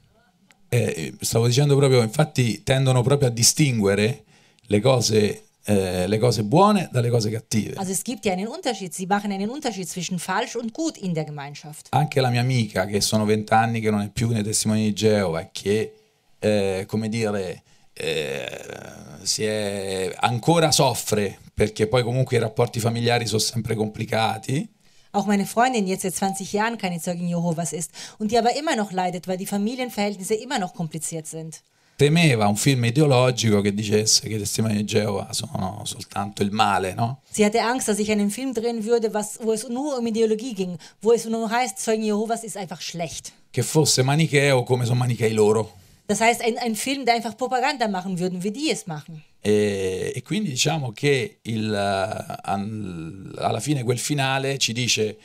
Eh, stavo dicendo proprio, infatti tendono proprio a distinguere le cose eh, le cose buone dalle cose cattive. Also es gibt ja einen Unterschied, sie machen einen Unterschied zwischen falsch und gut in der Gemeinschaft. Anche la mia amica che sono vent'anni che non è più nei testimoni di Geova e che eh, come dire Eh, si è, ancora soffre perché poi comunque i rapporti familiari sono sempre complicati. Auch meine Freundin, jetzt seit 20 Jahren keine Zeugin Jehovas ist und die aber immer noch leidet, weil die Familienverhältnisse immer noch kompliziert sind. Temeva un film ideologico che dicesse che i testimoni di Geova sono soltanto il male, no? Sie hatte Angst, dass ich einen Film drehen würde, was, wo es nur um Ideologie ging, wo es nur heißt, Zeugen Jehovas ist einfach schlecht. Che fosse manicheo come sono manichei loro. Das heißt, ein, ein film der einfach Propaganda machen würden, wie die es machen. E, eh, e, quindi diciamo che il, uh, alla fine quel finale ci dice,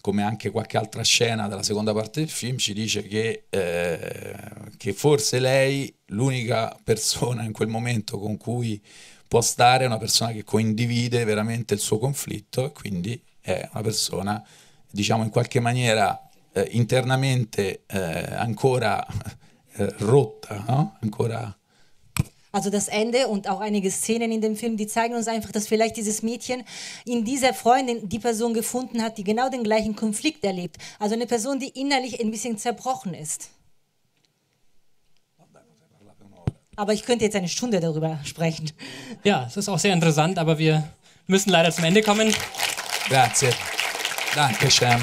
come anche qualche altra scena della seconda parte del film, ci dice che, eh, che forse lei, l'unica persona in quel momento con cui può stare, è una persona che condivide veramente il suo conflitto e quindi è una persona, diciamo in qualche maniera eh, internamente eh, ancora Äh, rot, ja? ancora also das Ende und auch einige Szenen in dem Film, die zeigen uns einfach, dass vielleicht dieses Mädchen in dieser Freundin die Person gefunden hat, die genau den gleichen Konflikt erlebt. Also eine Person, die innerlich ein bisschen zerbrochen ist. Aber ich könnte jetzt eine Stunde darüber sprechen. Ja, es ist auch sehr interessant, aber wir müssen leider zum Ende kommen. Grazie. Dankeschön.